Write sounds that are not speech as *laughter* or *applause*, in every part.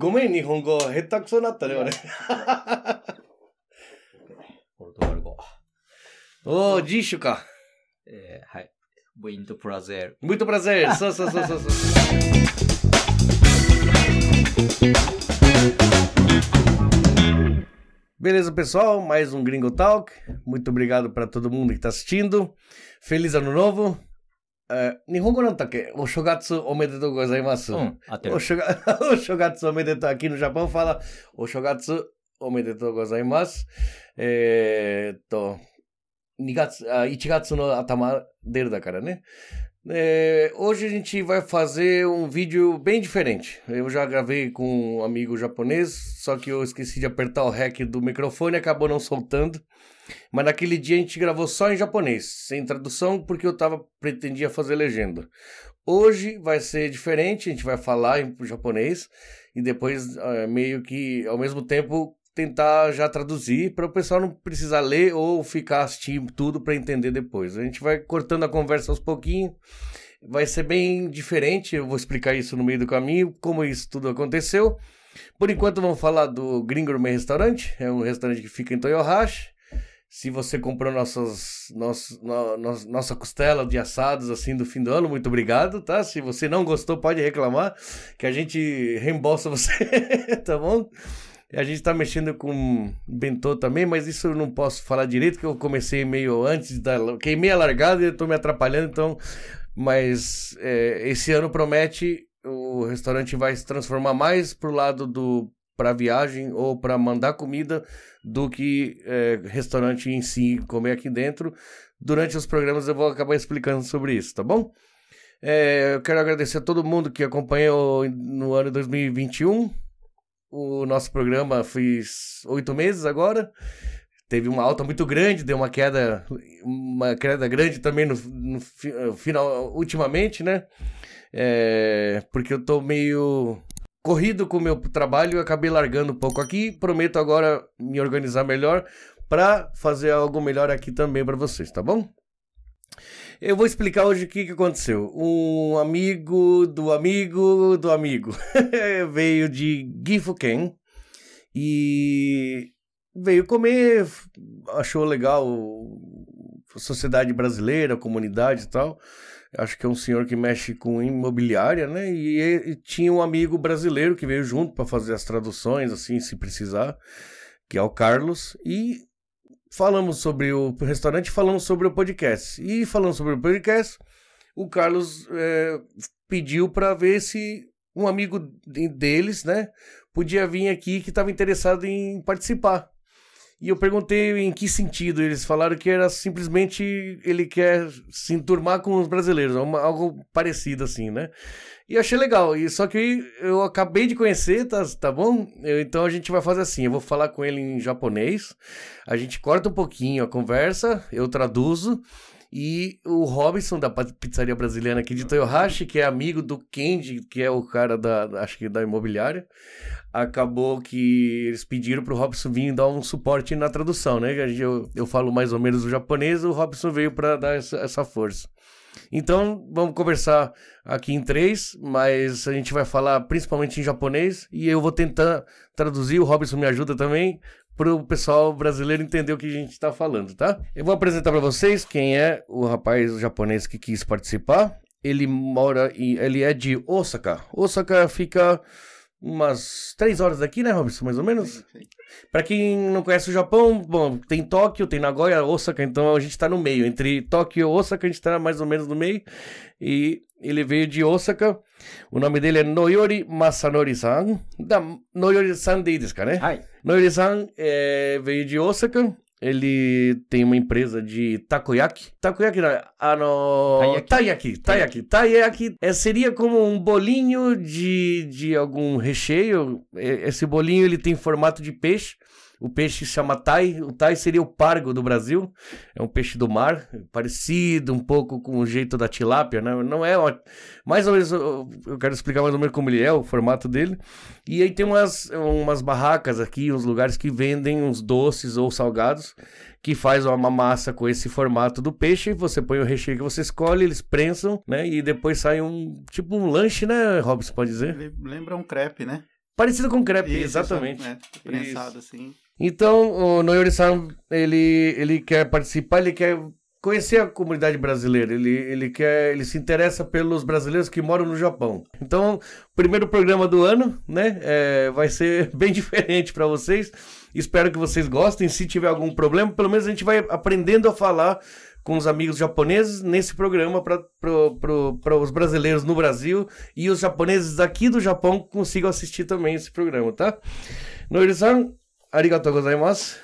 ごめん、日本語。下手くそになったね、俺。ポルトガル語。おー、ジッシュか。えー、はい。Muito prazer. Muito prazer. Só, só, Beleza, pessoal? Mais um Gringo Talk. Muito obrigado para todo mundo que está assistindo. Feliz Ano Novo. えー、日本語なんだっけお正月おめでとうございます。うん、合ってる。お正お正月おめでとう。Aqui *laughs* no Japão fala お正月おめでとうございます。えー、っと、2月あ、1月の頭出るだからね。É, hoje a gente vai fazer um vídeo bem diferente. Eu já gravei com um amigo japonês, só que eu esqueci de apertar o REC do microfone e acabou não soltando. Mas naquele dia a gente gravou só em japonês, sem tradução, porque eu tava, pretendia fazer legenda. Hoje vai ser diferente, a gente vai falar em japonês e depois é, meio que ao mesmo tempo tentar já traduzir para o pessoal não precisar ler ou ficar assistindo tudo para entender depois. A gente vai cortando a conversa aos pouquinhos. Vai ser bem diferente, eu vou explicar isso no meio do caminho, como isso tudo aconteceu. Por enquanto vamos falar do Gringo Restaurante, é um restaurante que fica em Toyohashi se você comprou nossas, nosso, no, no, nossa costela de assados assim do fim do ano, muito obrigado, tá? Se você não gostou, pode reclamar, que a gente reembolsa você, *laughs* tá bom? A gente tá mexendo com Bentô também, mas isso eu não posso falar direito, que eu comecei meio antes da. Queimei a largada e eu tô me atrapalhando, então. Mas é, esse ano promete, o restaurante vai se transformar mais pro lado do para viagem ou para mandar comida do que é, restaurante em si comer aqui dentro. Durante os programas eu vou acabar explicando sobre isso, tá bom? É, eu quero agradecer a todo mundo que acompanhou no ano 2021. O nosso programa fez oito meses agora. Teve uma alta muito grande, deu uma queda, uma queda grande também no, no eh, final ultimamente, né? É, porque eu tô meio corrido com o meu trabalho, acabei largando um pouco aqui. Prometo agora me organizar melhor para fazer algo melhor aqui também para vocês, tá bom? Eu vou explicar hoje o que, que aconteceu. Um amigo do amigo do amigo *laughs* veio de Gifuken e veio comer, achou legal a sociedade brasileira, a comunidade e tal acho que é um senhor que mexe com imobiliária, né? E, e tinha um amigo brasileiro que veio junto para fazer as traduções, assim, se precisar, que é o Carlos. E falamos sobre o restaurante, falamos sobre o podcast. E falando sobre o podcast, o Carlos é, pediu para ver se um amigo deles, né, podia vir aqui que estava interessado em participar. E eu perguntei em que sentido. Eles falaram que era simplesmente ele quer se enturmar com os brasileiros, é uma, algo parecido assim, né? E achei legal. E só que eu acabei de conhecer, tá, tá bom? Eu, então a gente vai fazer assim: eu vou falar com ele em japonês, a gente corta um pouquinho a conversa, eu traduzo. E o Robson, da pizzaria brasileira aqui de Toyohashi, que é amigo do Kendi, que é o cara da, acho que da imobiliária, acabou que eles pediram pro Robson vir dar um suporte na tradução, né? Eu, eu falo mais ou menos o japonês, o Robson veio para dar essa, essa força. Então, vamos conversar aqui em três, mas a gente vai falar principalmente em japonês e eu vou tentar traduzir, o Robson me ajuda também, para o pessoal brasileiro entender o que a gente está falando, tá? Eu vou apresentar para vocês quem é o rapaz japonês que quis participar. Ele mora e ele é de Osaka. Osaka fica umas três horas daqui, né, Robson? Mais ou menos? sim. Para quem não conhece o Japão, bom, tem Tóquio, tem Nagoya, Osaka, então a gente está no meio. Entre Tóquio e Osaka, a gente está mais ou menos no meio. E ele veio de Osaka. O nome dele é Noyori Masanori-san. Noyori-san de Idesca, né? Noyori-san é, veio de Osaka ele tem uma empresa de takoyaki. Takoyaki não, ah, no... Taiyaki. Taiyaki. Taiyaki. É, seria como um bolinho de, de algum recheio. Esse bolinho ele tem formato de peixe. O peixe chama tai, o tai seria o pargo do Brasil, é um peixe do mar, parecido um pouco com o jeito da tilápia, né? Não é, ó, mais ou menos, eu quero explicar mais ou menos como ele é, o formato dele. E aí tem umas, umas barracas aqui, uns lugares que vendem uns doces ou salgados, que faz uma massa com esse formato do peixe, você põe o recheio que você escolhe, eles prensam, né? E depois sai um, tipo um lanche, né, Robson, pode dizer? Lembra um crepe, né? Parecido com crepe, Isso, exatamente. É, prensado Isso. assim. Então, o Noyori-san, ele, ele quer participar, ele quer conhecer a comunidade brasileira, ele, ele, quer, ele se interessa pelos brasileiros que moram no Japão. Então, primeiro programa do ano, né? É, vai ser *laughs* bem diferente para vocês. Espero que vocês gostem. Se tiver algum problema, pelo menos a gente vai aprendendo a falar com os amigos japoneses nesse programa para os brasileiros no Brasil e os japoneses aqui do Japão consigam assistir também esse programa, tá? noyori san arigatou gozaimasu.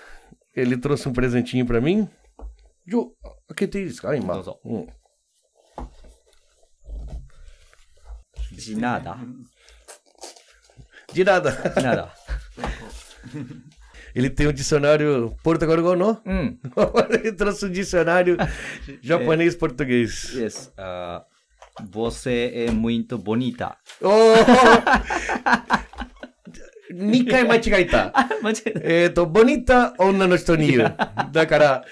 Ele trouxe um presentinho pra mim. o que tem isso? Ai, hum. De nada. De nada. De nada. *laughs* Ele tem um dicionário português, hum. *laughs* Ele trouxe um dicionário *laughs* japonês-português. Yes. Uh, você é muito bonita. Oh! 2回間違えた。あ、間違えた。えっ、ー、と、ボニータ、女の人に言う。だから、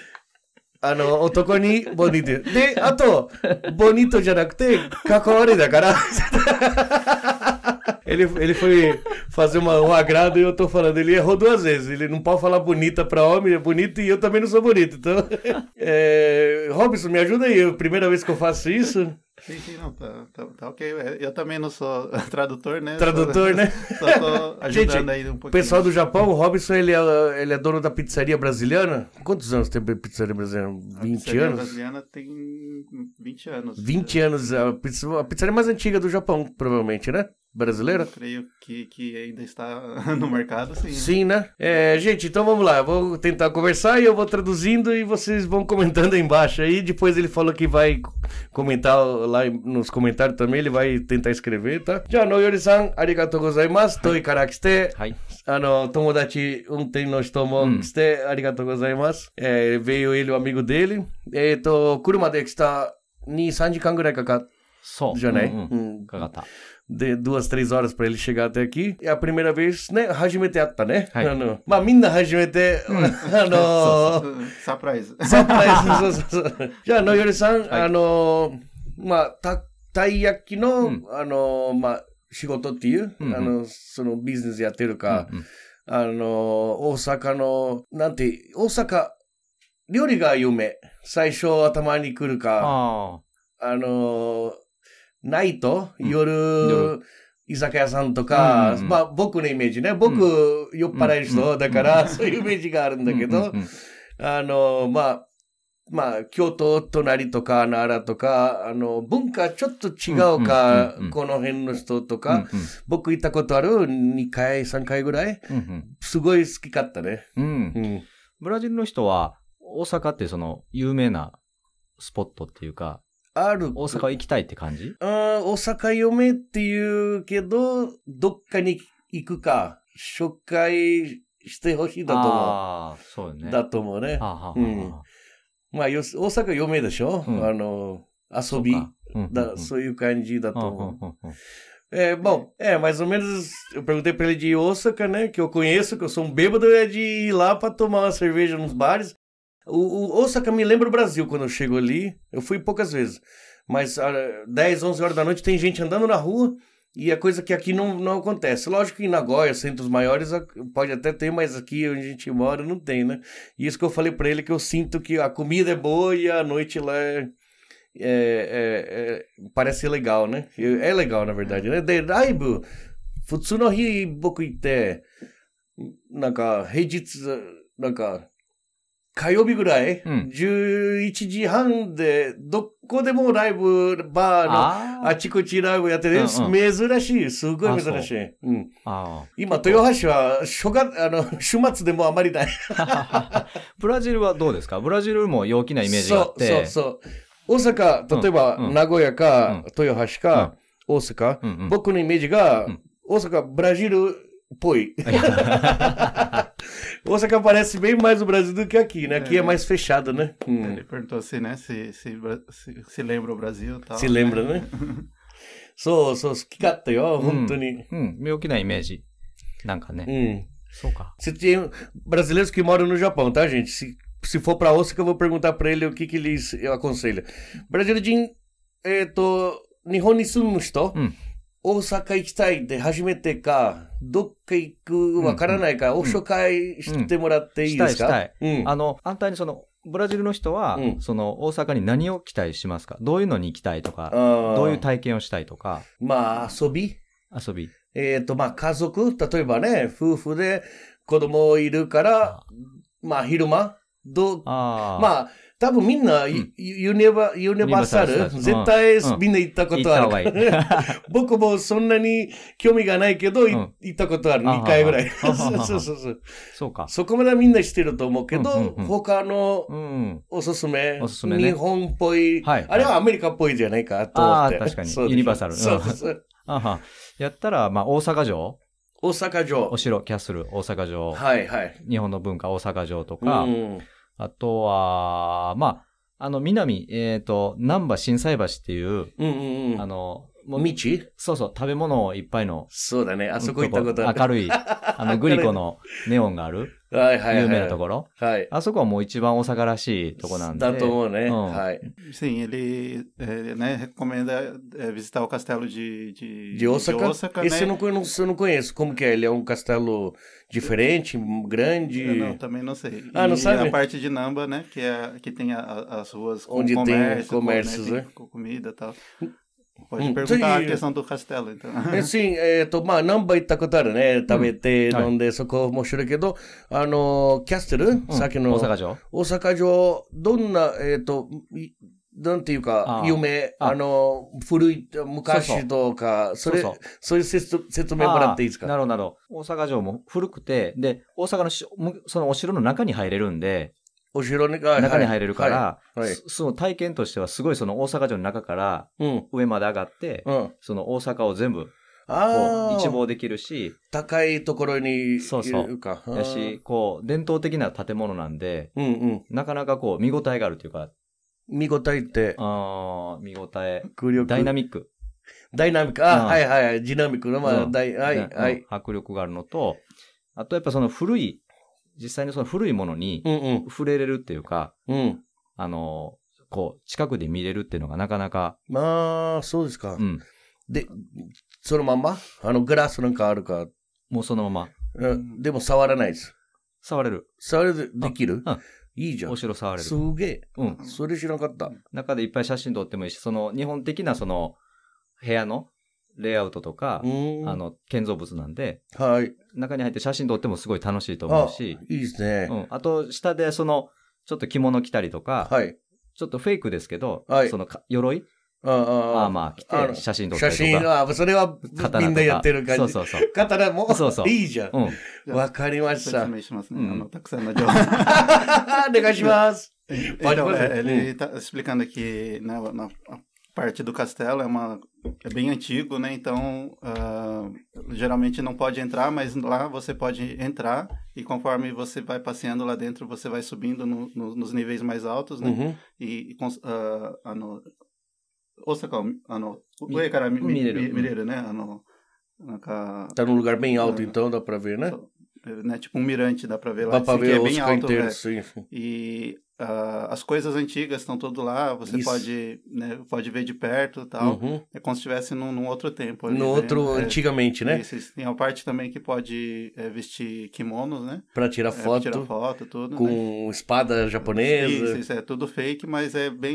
あの、男にボニータ。で、あと、ボニートじゃなくて、関わりだから。ele, *laughs* ah, eh, *laughs* *laughs* ele foi fazer uma, um agrado e eu tô falando, ele errou duas vezes. Ele não pode falar bonita pra homem, é bonito e eu também não sou bonito. Então, é, Robson, me ajuda aí. É a primeira vez que eu faço isso. Sim, sim, não, tá, tá, tá, ok. É, eu também não sou *laughs* tradutor, né? Tradutor, só, né? *laughs* Só tô ajudando Gente, aí um pouquinho. Pessoal do Japão, o Robson, ele é, ele é dono da pizzaria brasileira? Quantos anos tem a pizzaria brasileira? 20 a pizzaria anos? brasileira tem 20 anos. 20 anos, a, pizza, a pizzaria mais antiga do Japão, provavelmente, né? brasileira? Eu creio que, que ainda está *laughs* no mercado, sim. Né? Sim, né? É, gente, então vamos lá. Eu vou tentar conversar e eu vou traduzindo e vocês vão comentando aí embaixo. Aí depois ele falou que vai comentar lá nos comentários também, ele vai tentar escrever, tá? Já no Yori-san, arigatou gozaimasu, toi karakiste. Hai. Mm. Eh, veio ele, o amigo dele. de Kakata. Mm, mm, de duas, três horas para ele chegar até aqui. É a primeira vez, né? Hajimete atta, né? Ano, mas minna hajimete, *laughs* ano... *laughs* Surprise. Surprise. *laughs* já Yori-san, ano まあ、た、たい焼きの、うん、あの、まあ、仕事っていう、うんうん、あの、そのビジネスやってるか、うんうん、あの、大阪の、なんて、大阪、料理が夢。最初頭に来るか、あの、ないと、夜、うん居酒屋さんとか、うんうん、まあ僕のイメージね、僕、うん、酔っ払い人だから、うん、そういうイメージがあるんだけど、うんうんうん、あの、まあ、まあ、京都隣とか、奈良とか、あの、文化ちょっと違うか、この辺の人とか、僕行ったことある2回、3回ぐらい、すごい好きかったね。うん。ブラジルの人は、大阪ってその、有名なスポットっていうか、ある。大阪行きたいって感じあ大阪嫁っていうけど、どっかに行くか、紹介してほしいだと思う。ああ、そうよね。だと思うね。はあはあはあ、うんまあ、よ大阪嫁でしょ、うん、あの、遊びだ、うん、そういう感じだと、うん、É, bom, é, mais ou menos, eu perguntei para ele de Osaka, né, que eu conheço, que eu sou um bêbado, é de ir lá para tomar uma cerveja nos bares. O, o Osaka me lembra o Brasil quando eu chego ali, eu fui poucas vezes, mas às 10, 11 horas da noite tem gente andando na rua, e a coisa que aqui não, não acontece. Lógico que em Nagoya, centros maiores, pode até ter, mas aqui onde a gente mora não tem, né? E isso que eu falei para ele, que eu sinto que a comida é boa e a noite lá é, é, é, é parece legal, né? É legal, na verdade, né? De Raibu, こでもライブ、バーのあちこちライブやってて、珍しい、すごい珍しい。うん、今、豊橋はあの *laughs* 週末でもあまりない。*laughs* *laughs* ブラジルはどうですかブラジルも陽気なイメージがあって。そうそうそう。大阪、例えば名古屋か、豊橋か、大阪、僕のイメージが、大阪、ブラジルっぽい。Ouça que aparece bem mais no Brasil do que aqui, né? Aqui é, é mais fechado, né? Hum. Ele perguntou assim, né? Se, se, se, se lembra o Brasil tal. Se lembra, né? Sou sou que na imagem, so, so, hum. Hum, hum. Se tem brasileiros que moram no Japão, tá, gente? Se, se for pra Osaka, eu vou perguntar pra ele o que que ele aconselha. Brasileiro de... Eh, ka. どっか行く、わからないか、うん、オフ紹介してもらっていいですか、うん、あの、反対にその、ブラジルの人は、うん、その大阪に何を期待しますかどういうのに行きたいとか、どういう体験をしたいとか。まあ、遊び遊び。えっ、と、まあ、家族、例えばね、夫婦で子供いるから、まあ、昼間、ど、あまあ、多分みんな、うん、ユニバユニバーサル、絶対、みんな行ったことある。*laughs* 僕もそんなに興味がないけど、行ったことある、2回ぐらい。*laughs* そうか。そこまでみんな知ってると思うけど、他のおすすめ、日本っぽい、あれはアメリカっぽいじゃないかと思って。確かに。ユニバーサル。そう *laughs* やったら、まあ、大阪城大阪城。お城、キャッスル、大阪城。はいはい。日本の文化、大阪城とか、あとは、まあ、あの、南、えっ、ー、と、南波震災橋っていう、うんうんうん、あの、もう道そうそう、食べ物をいっぱいの。そうだね。あそこ行ったことある。明るい。あの、グリコのネオンがある。はいはい、はい、有名なところ。はい。あそこはもう一番大阪らしいとこなんで。だと思うね。うん、はい。Sim, *laughs* ele, é, né, recomenda visitar o castelo de, de, de Osaka. De Osaka Esse né? eu, não conheço, eu não conheço. Como que é? Ele é um castelo diferente, grande? Eu não, também não sei. Ah, não e sabe? a parte de Namba, né, que, é, que tem a, as ruas com Onde comércio, tem comércios, com, né, né? comida e tal. Pode hum, perguntar sim. a questão do castelo, então. Sim, えっ、と、まあ、何杯行ったことあるね。食べて、飲んで、そこ面白いけど、あの、キャステル、さっきの。大阪城大阪城、どんな、えっ、と、なんていうか、夢、あの、古い、昔とか、それ、そういう説明もらっていいですかなるほど、なるほど。大阪城も古くて、で、大阪のそのお城の中に入れるんで、お城に、中に入れるから、その体験としてはすごいその大阪城の中から上まで上がって、その大阪を全部一望できるし高いところにいるかそうそうしこう伝統的な建物なんで、なかなかこう見応えがあるというか見応えってあ見応えダイナミックダイナミックあ、はいはいはいジナミックのまあ、はいはい、迫力があるのとあとやっぱその古い実際にその古いものに触れれるっていうか、うんうん、あの、こう、近くで見れるっていうのがなかなか。まあ、そうですか。うん。で、そのまんまあの、グラスなんかあるか。もうそのまま。でも触らないです。触れる。触れる、できる、いいじゃん。お城触れる。すげえ。うん。それ知らなかった。中でいっぱい写真撮ってもいいし、その、日本的なその、部屋のレイアウトとか、あの、建造物なんで、はい。中に入って写真撮ってもすごい楽しいと思うし、いいですね。うん。あと、下でその、ちょっと着物着たりとか、はい。ちょっとフェイクですけど、はい。その、鎧ああまあ、来て、写真撮ったりとか。写真は、それは、みんなやってる感じ。そうそうそう。刀も、そうそう。いいじゃん。わ、かりました。説明しますね。あの、たくさんの情報。*laughs* お願いします。e n t ã え、ele está e x p l i parte do castelo é uma é bem antigo, né? Então uh, geralmente não pode entrar, mas lá você pode entrar e conforme você vai passeando lá dentro você vai subindo no, no, nos níveis mais altos, né? Uhum. E, e uh, ano Osaka, ano cara, mi, mineiro. Mi, mineiro, né? Ano, tá num lugar bem alto uh, então dá para ver, né? É, né? Tipo um mirante, dá pra ver lá. Dá pra ver é bem alto, inteiro, né? sim, sim. E Uh, as coisas antigas estão tudo lá, você pode, né, pode ver de perto tal. Uhum. É como se estivesse num, num outro tempo. Ali, no né? outro, é, antigamente, né? Isso, tem uma parte também que pode é, vestir kimonos, né? Pra tirar é, foto. pra tirar foto, tudo. Com né? espada japonesa. Isso, isso, é tudo fake, mas é bem...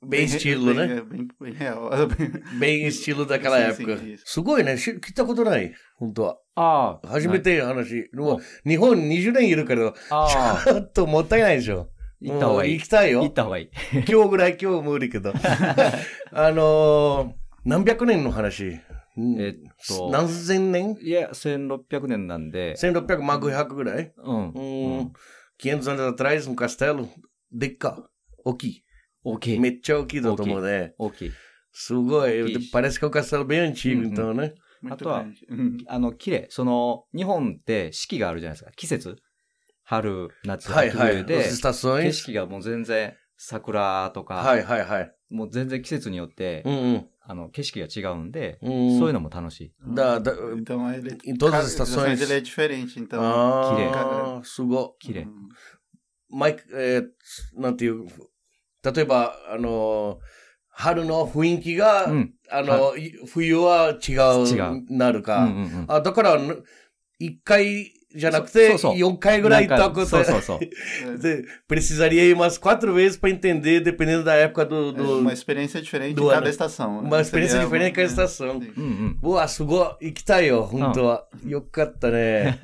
Bem, bem estilo, bem, né? É, bem, bem, real. *laughs* bem estilo daquela sim, época. Sim, Sugoi, né? O que tá acontecendo aí? 本当は。ああ。初めて話。もう、日本20年いるけど、ちょっともったいないでしょ。*laughs* 行った方がいい。行きたいよ。行った方がいい。*laughs* 今日ぐらい、今日無理けど。*laughs* あのー、何百年の話。えっと。何千年いや、1600年なんで。1600、まあ500ぐらいうん。うん。500年 n o s a t r castelo, でっか。大きい。大きい。めっちゃ大きいだと思うね。大きい。すごい。パレス e c e que é um castelo bem a n t i ね。あとは、あの、綺麗。その、日本って四季があるじゃないですか。季節。春、夏、冬で、景色がもう全然桜とか、はいはいはい。もう全然季節によって、うんうん、あの、景色が違うんで、うん、そういうのも楽しい。だ、だ、então, e l すご。綺麗。マイク、えー、なんていう、例えば、あの、春の雰囲気が、うん、あの、冬は違う、違うなるか。うんうんうん、あだから、一回、e じゃなくて4 *laughs* Precisaria ir umas quatro vezes para entender, dependendo da época do. É, do... É uma experiência diferente em cada estação. Né? Uma experiência diferente em cada estação. Hum, hum. e tá junto. estação. うわ、すごい。行きたいよ、本当は。よかったね。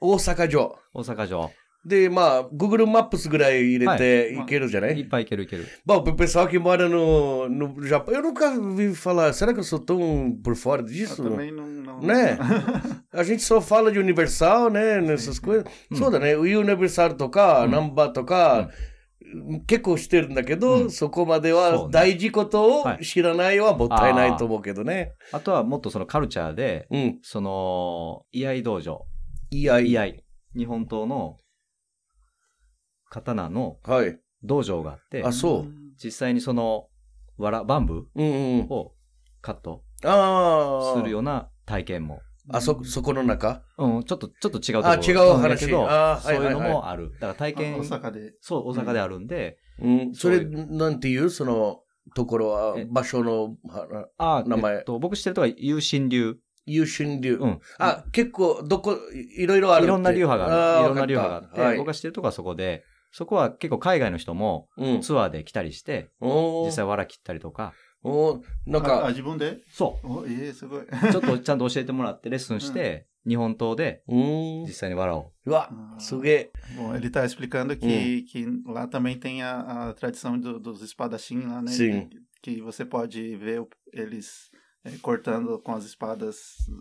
大阪城。大阪城。*laughs* De, ma, Google Maps ぐらい入れていけるじゃない、はいっぱいいけるいける。Bom, pro pessoal que mora no, no Japão, eu nunca vi falar, será que eu sou tão por fora disso? Eu também não. não né? a gente só fala de Universal, né? Nessas coisas. Hum. Soda, né? E Universal tocar, hum. Namba tocar. 結構してるんだけど、うん、そこまでは大事ことを知らないはもったいないと思うけどね。はい、ああとはもっとそのカルチャーで、うん、その、居合道場。居合。居合。日本刀の刀の道場があって、あ、そう。実際にその、わら、バンブうんうをカットするような体験も。あ、そ、そこの中うん、ちょっと、ちょっと違うところあ違う話けど、あそういはいいうはいのもある。だから体験、大阪で。そう、大阪であるんで、うん。それ、そうなんていうその、ところは場所の、はあ名前えっと、僕知ってるとこは、有心流。有心流。うん。あ、結構、どこ、いろいろあるっいろんな流派がある。いろんな流派があって、僕が知ってるとこはそこで、そこは結構海外の人もうんツアーで来たりして、お実ー際藁切ったりとか、おーなんああか、自分でそおええすごい。う、ちょっとちゃんと教えてもらってレッスンして、日本刀でうーん実。際に藁を。うわ、すげえ。Bom, ele está explicando que, que lá também tem a, a tradição do- dos espadachins lá, né? Sim. Que, que você pode ver o- eles É, cortando com as espadas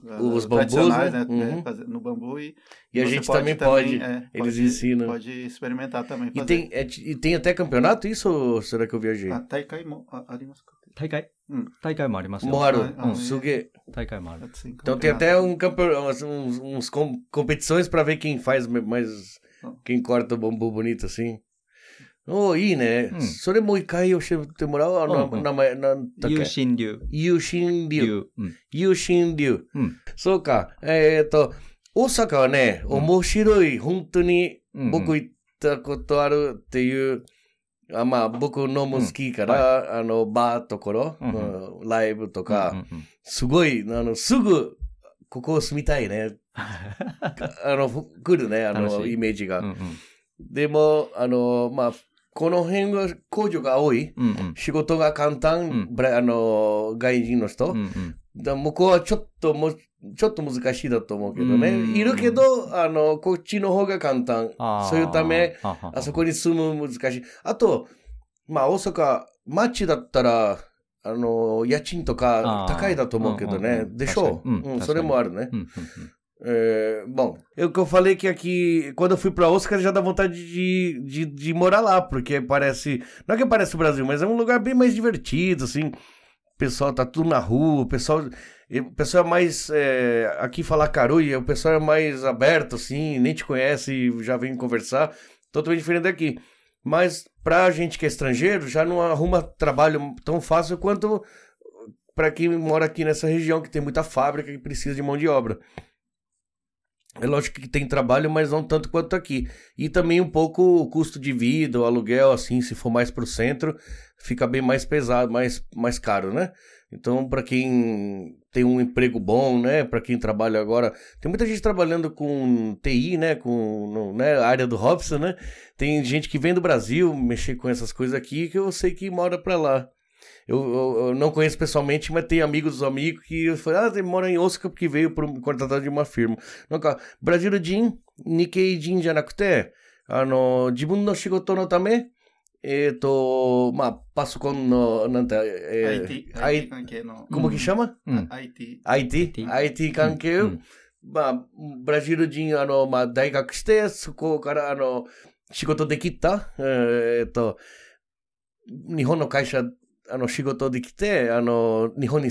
ah, os bambus, tradicionais, né? né? É, uhum. no bambu e, e a gente pode também pode, é, eles pode, ensinam. Pode experimentar também. Fazer. E tem, é, e tem até campeonato isso ou será que eu viajei? Ah, taikai mo, arimasu. Taikai? Hum. Taikai moro, mas moro. Ah, ah é. suge. Taikai moro. Então tem até um campeonato, uns, uns com, competições para ver quem faz mais, ah. quem corta o bambu bonito assim. おいいね、うん、それも一回教えてもらう。あの、うんうん、名前、なんだっけ有心流。有心流。有心流。うん、そうか。えっ、ー、と、大阪はね、面白い、本当に僕行ったことあるっていう、あまあ僕飲む好きから、うんあの、バーところ、うんうん、ライブとか、うんうんうん、すごい、あの、すぐ、ここ住みたいね。*laughs* あの、来るね、あの、イメージが。うんうん、でも、あの、まあ、この辺は工場が多い、うんうん、仕事が簡単、うん、あの外人の人、うんうん、向こうはちょっともちょっと難しいだと思うけどね、いるけどあのこっちの方が簡単そういうためあそこに住む難しいあと、まあ、大阪町だったらあの家賃とか高いだと思うけどね、でしょう、うん、それもあるね。うんうんうん É, bom, eu é que eu falei que aqui, quando eu fui pra Oscar, já dá vontade de, de, de, morar lá, porque parece. Não é que parece o Brasil, mas é um lugar bem mais divertido, assim. O pessoal tá tudo na rua, o pessoal. O pessoal é mais. É, aqui falar caruia, o pessoal é mais aberto, assim, nem te conhece e já vem conversar. Totalmente diferente daqui. Mas pra gente que é estrangeiro, já não arruma trabalho tão fácil quanto para quem mora aqui nessa região, que tem muita fábrica que precisa de mão de obra. É lógico que tem trabalho, mas não tanto quanto aqui. E também um pouco o custo de vida, o aluguel, assim, se for mais para o centro, fica bem mais pesado, mais, mais caro, né? Então, para quem tem um emprego bom, né? Para quem trabalha agora, tem muita gente trabalhando com TI, né? Com no, né? A área do Robson, né? Tem gente que vem do Brasil mexer com essas coisas aqui que eu sei que mora para lá. Eu, eu, eu, não conheço pessoalmente, mas tem amigos dos amigos que falam, ah, mora em Osaka porque veio por contratado de uma firma. Não, Brasil Jin, Nikkei Jin já ah, eh, na Kute, あの、自分の仕事のため、えっ、ー、と、まあ、パソコンの、なんて、えー、IT, IT como que chama? IT。IT? IT 関係を、まあ、ブラジル人、あの、まあ、大学して、そこから、あの、仕事できた、えっ、ー、と、日本の会社あの仕事できて、あの、日本に、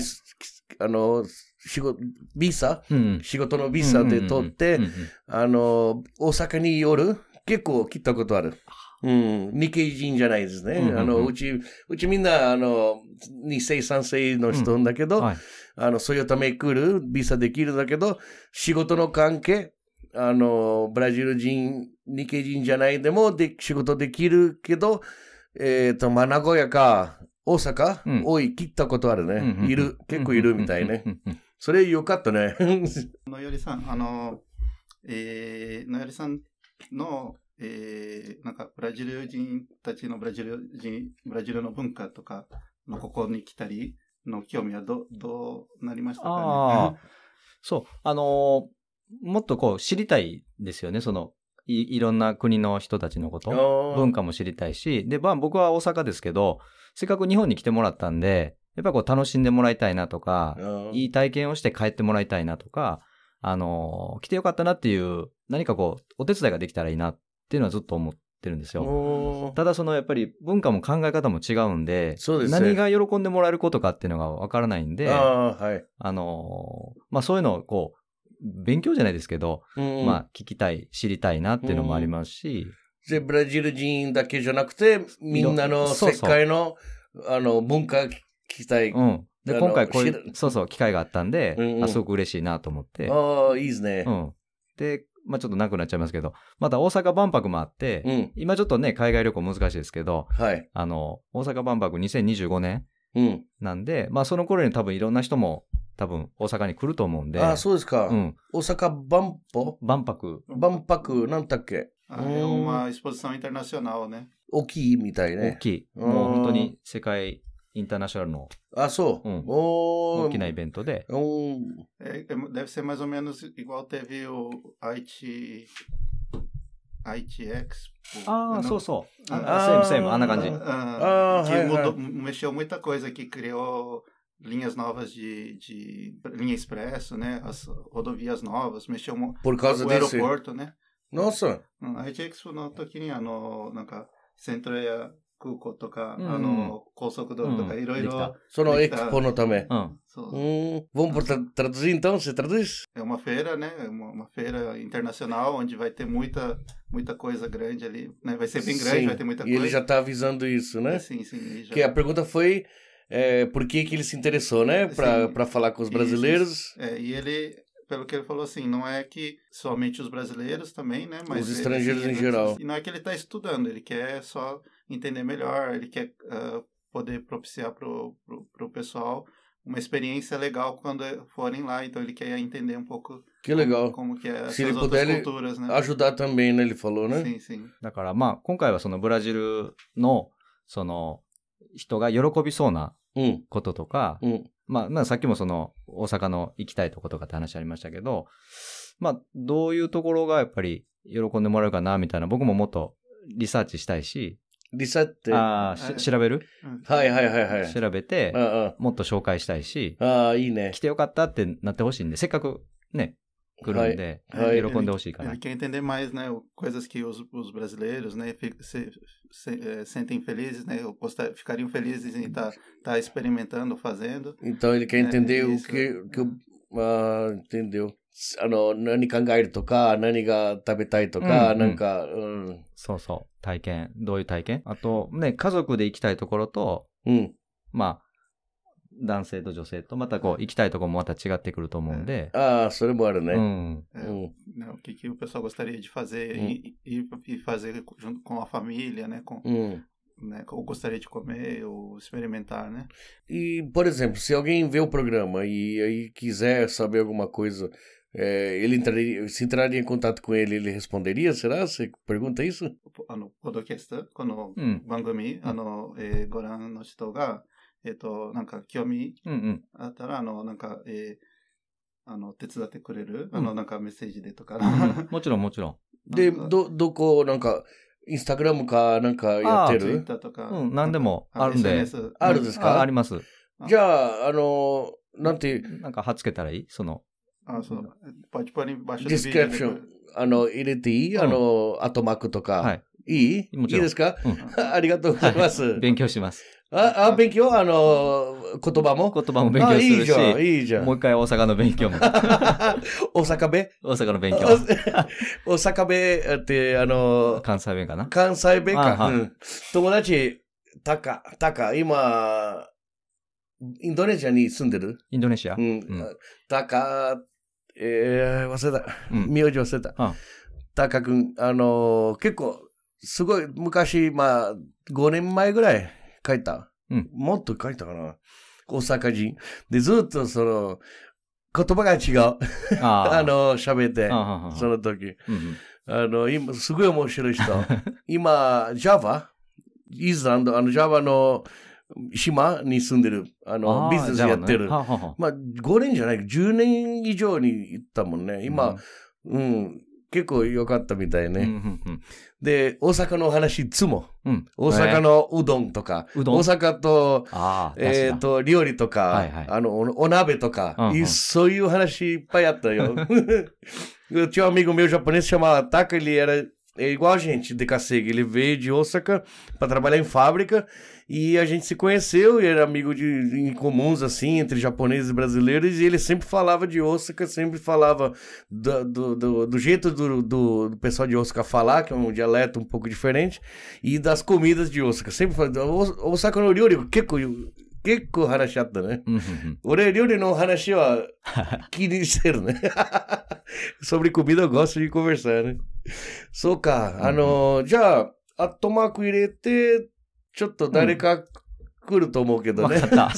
あの、仕事、ビザ、うん、仕事のビザで取って、あの、大阪に夜、結構来たことある。うん、日系人じゃないですね。あの、うち、うちみんな、あの、二世、三世の人だけど、うんはい、あの、そういうため来る、ビザできるだけど、仕事の関係、あの、ブラジル人、日系人じゃないでもで仕事できるけど、えっ、ー、と、まな名古屋か、大阪、うん、多い、切ったことあるね、いる、結構いるみたいね。それよかったね。*laughs* のよりさん、あの、えー、のよりさんの、えー、なんかブラジル人たちのブラジル人、ブラジルの文化とかここに来たりの興味はど、どうなりましたかねそう、あのー、もっとこう知りたいですよね、その、いいろんな国の人たちのこと、文化も知りたいし、で、まあ僕は大阪ですけど、せっかく日本に来てもらったんで、やっぱこう楽しんでもらいたいなとか、いい体験をして帰ってもらいたいなとか、あの、来てよかったなっていう、何かこう、お手伝いができたらいいなっていうのはずっと思ってるんですよ。ただそのやっぱり文化も考え方も違うんで、でね、何が喜んでもらえることかっていうのがわからないんで、あはい、あの、まあそういうのをこう、勉強じゃないですけど、うん、まあ聞きたい、知りたいなっていうのもありますし、で、ブラジル人だけじゃなくて、みんなの世界の、そうそうあの、文化期待。うん。で、今回こういう、そうそう、機会があったんで、うんうん、あ、すごく嬉しいなと思って。ああ、いいですね。うん。で、まあちょっとなくなっちゃいますけど、また大阪万博もあって、うん、今ちょっとね、海外旅行難しいですけど、はい。あの、大阪万博2025年なんで、うん、まあその頃に多分いろんな人も多分大阪に来ると思うんで。ああ、そうですか。うん。大阪万博万博。万博、なんだっけあれはまあ、エスポジションインターナショナルね。大きいみたいね。大きい。もう本当に世界インターナショナルの。あ、そう。うん、大きなイベントで。É, deve ser mais ou menos igual teve o IT, IT Expo. ああ、そうそう。ああ、セーム、セーム、あんな感じ。ああ、que ah, ah. ah, mudou, mexeu muita coisa, que criou linhas novas de, de linha expresso, né? As rodovias novas, mexeu o aeroporto, né? ノースン。うん、IJX の時にあの、なんか、セントレア空港とか、うん、あの、高速道路とかいろいろ。そのエクポのため。うん。そう。Hum, vamos traduzir então, você traduz? É uma feira, né? Uma, uma feira internacional onde vai ter muita, muita coisa grande ali. Né? Vai ser bem grande, sim. vai ter muita coisa. E ele já está avisando isso, né? Sim, sim. Já... Que a pergunta foi é, por que, que ele se interessou, né? Para falar com os brasileiros. Isso, isso. É, e ele pelo que ele falou assim, não é que somente os brasileiros também, né? Mas os estrangeiros ele, em geral. E não é que ele está estudando, ele quer só entender melhor, ele quer uh, poder propiciar para o pro, pro pessoal uma experiência legal quando forem lá, então ele quer entender um pouco que legal. Como que é Se ele puder culturas, né? ajudar também, né? Ele falou, né? Sim, sim. だからまあ今回はそのブラジルのその人が喜びそうなこととか、うん、まあ、さっきもその、大阪の行きたいとことかって話ありましたけど、まあ、どういうところがやっぱり喜んでもらうかな、みたいな、僕ももっとリサーチしたいし、リサってああ、調べる、はいはいはいはい。調べて、もっと紹介したいし、ああ、いいね。来てよかったってなってほしいんで、せっかくね、Por vai, onde vai. Ele, ele, ele quer entender mais, né, coisas que os, os brasileiros, né, se, se, se, sentem felizes, né, gostar, ficariam felizes em estar tá, tá experimentando, fazendo. Então ele quer entender né, o que, que uh, entendeu. あの何考えるとか何が食べたいとか、うん、なんか、うん、そうそう体験どういう体験あとね家族で行きたいところと、うん、まあ男性と女性と、またこう、行きたいとこもまた違ってくると思うんで。Ah, o que, que o pessoal gostaria de fazer e, e fazer junto com a família, né? Com, né? Ou gostaria de comer ou experimentar, né? E, por exemplo, se alguém vê o programa e aí quiser saber alguma coisa, é, ele entraria, se entraria em contato com ele, ele responderia, será? Você pergunta isso? あの、ポッドキャスト、この番組、うん、あの、えー、ご覧の人が、えっ、ー、と、なんか興味あったら、うんうん、あの、なんか、えー、あの、手伝ってくれる、うん、あの、なんかメッセージでとか。もちろん、もちろん。*laughs* で、ど、どこ、なんか、インスタグラムかなんかやってるツイッターとか。うん、何でもあるんで。あるんですかあります。じゃあ、あの、なんていう。なんか、はっつけたらいいその。あ、そう。パチパチ場所ディスクリプション。あの、入れていい、あの、後幕とか。はい。いいいいですか、うん、*laughs* ありがとうございます。はい、勉強します。あ、あ、勉強あの、言葉も言葉も勉強するし。いいじゃん、いいじゃん。もう一回大阪の勉強も。*laughs* 大阪弁大阪の勉強。*laughs* 大阪弁って、あの、関西弁かな関西弁か。はい友達、タカ、タカ、今、インドネシアに住んでるインドネシアうん。タカ、えー、忘れた。名字忘れた。タカ君、あの、結構、すごい昔、まあ、5年前ぐらい、書いた。うん、もっと書いたかな。大阪人。で、ずっとその、言葉が違う。あ *laughs* の、喋って、その時。うん、あの、今、すごい面白い人。*laughs* 今、Java、イズランド、あの、Java の島に住んでる、あの、ビジネスやってる。ね、まあ、5年じゃない、10年以上に行ったもんね。今、うん、うん結構良かったみたいね。うんうんうん、で、大阪のお話、いつも、うん、大阪のうどんとか、えー、大阪と、えっ、ー、と、料理とか、はいはい、あのお、お鍋とか、うんうん、そういう話いっぱいあったよ。Eu tinha um amigo meu japonês que chamava Taka, ele era igual a gente, de Kasegi. Ele veio de Osaka para trabalhar em fábrica. E a gente se conheceu e era amigo de em comuns, assim, entre japoneses e brasileiros. E ele sempre falava de Osaka, sempre falava do, do, do, do jeito do, do, do, pessoal de Osaka falar, que é um dialeto um pouco diferente, e das comidas de Osaka. Sempre falava, Osaka no Ryuri, que Keko Harashata, né? Uhum, uhum. Ore Ryuri no Hanashi wa *laughs* Kiriser, né? *laughs* Sobre comida eu gosto de conversar, né? Soka, ano, uhum. já, a tomaku irete. ちょっと誰か来ると思うけどね。分かった。*laughs*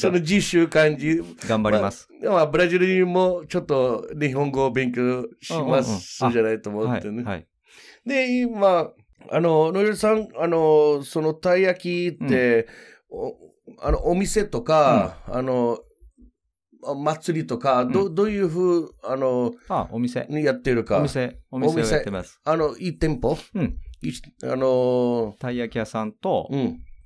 その、実習感じ。頑張ります。まあ、ブラジルにもちょっと日本語を勉強しますじゃないと思ってね。はい。で、今、あの、野井さん、あの、そのたい焼きって、あの、お店とか、あの、祭りとか、どどういうふう、あの、あお店。やってるか。お店、お店をやってます。あの、いい店舗うん。あのー、たい焼き屋さんと、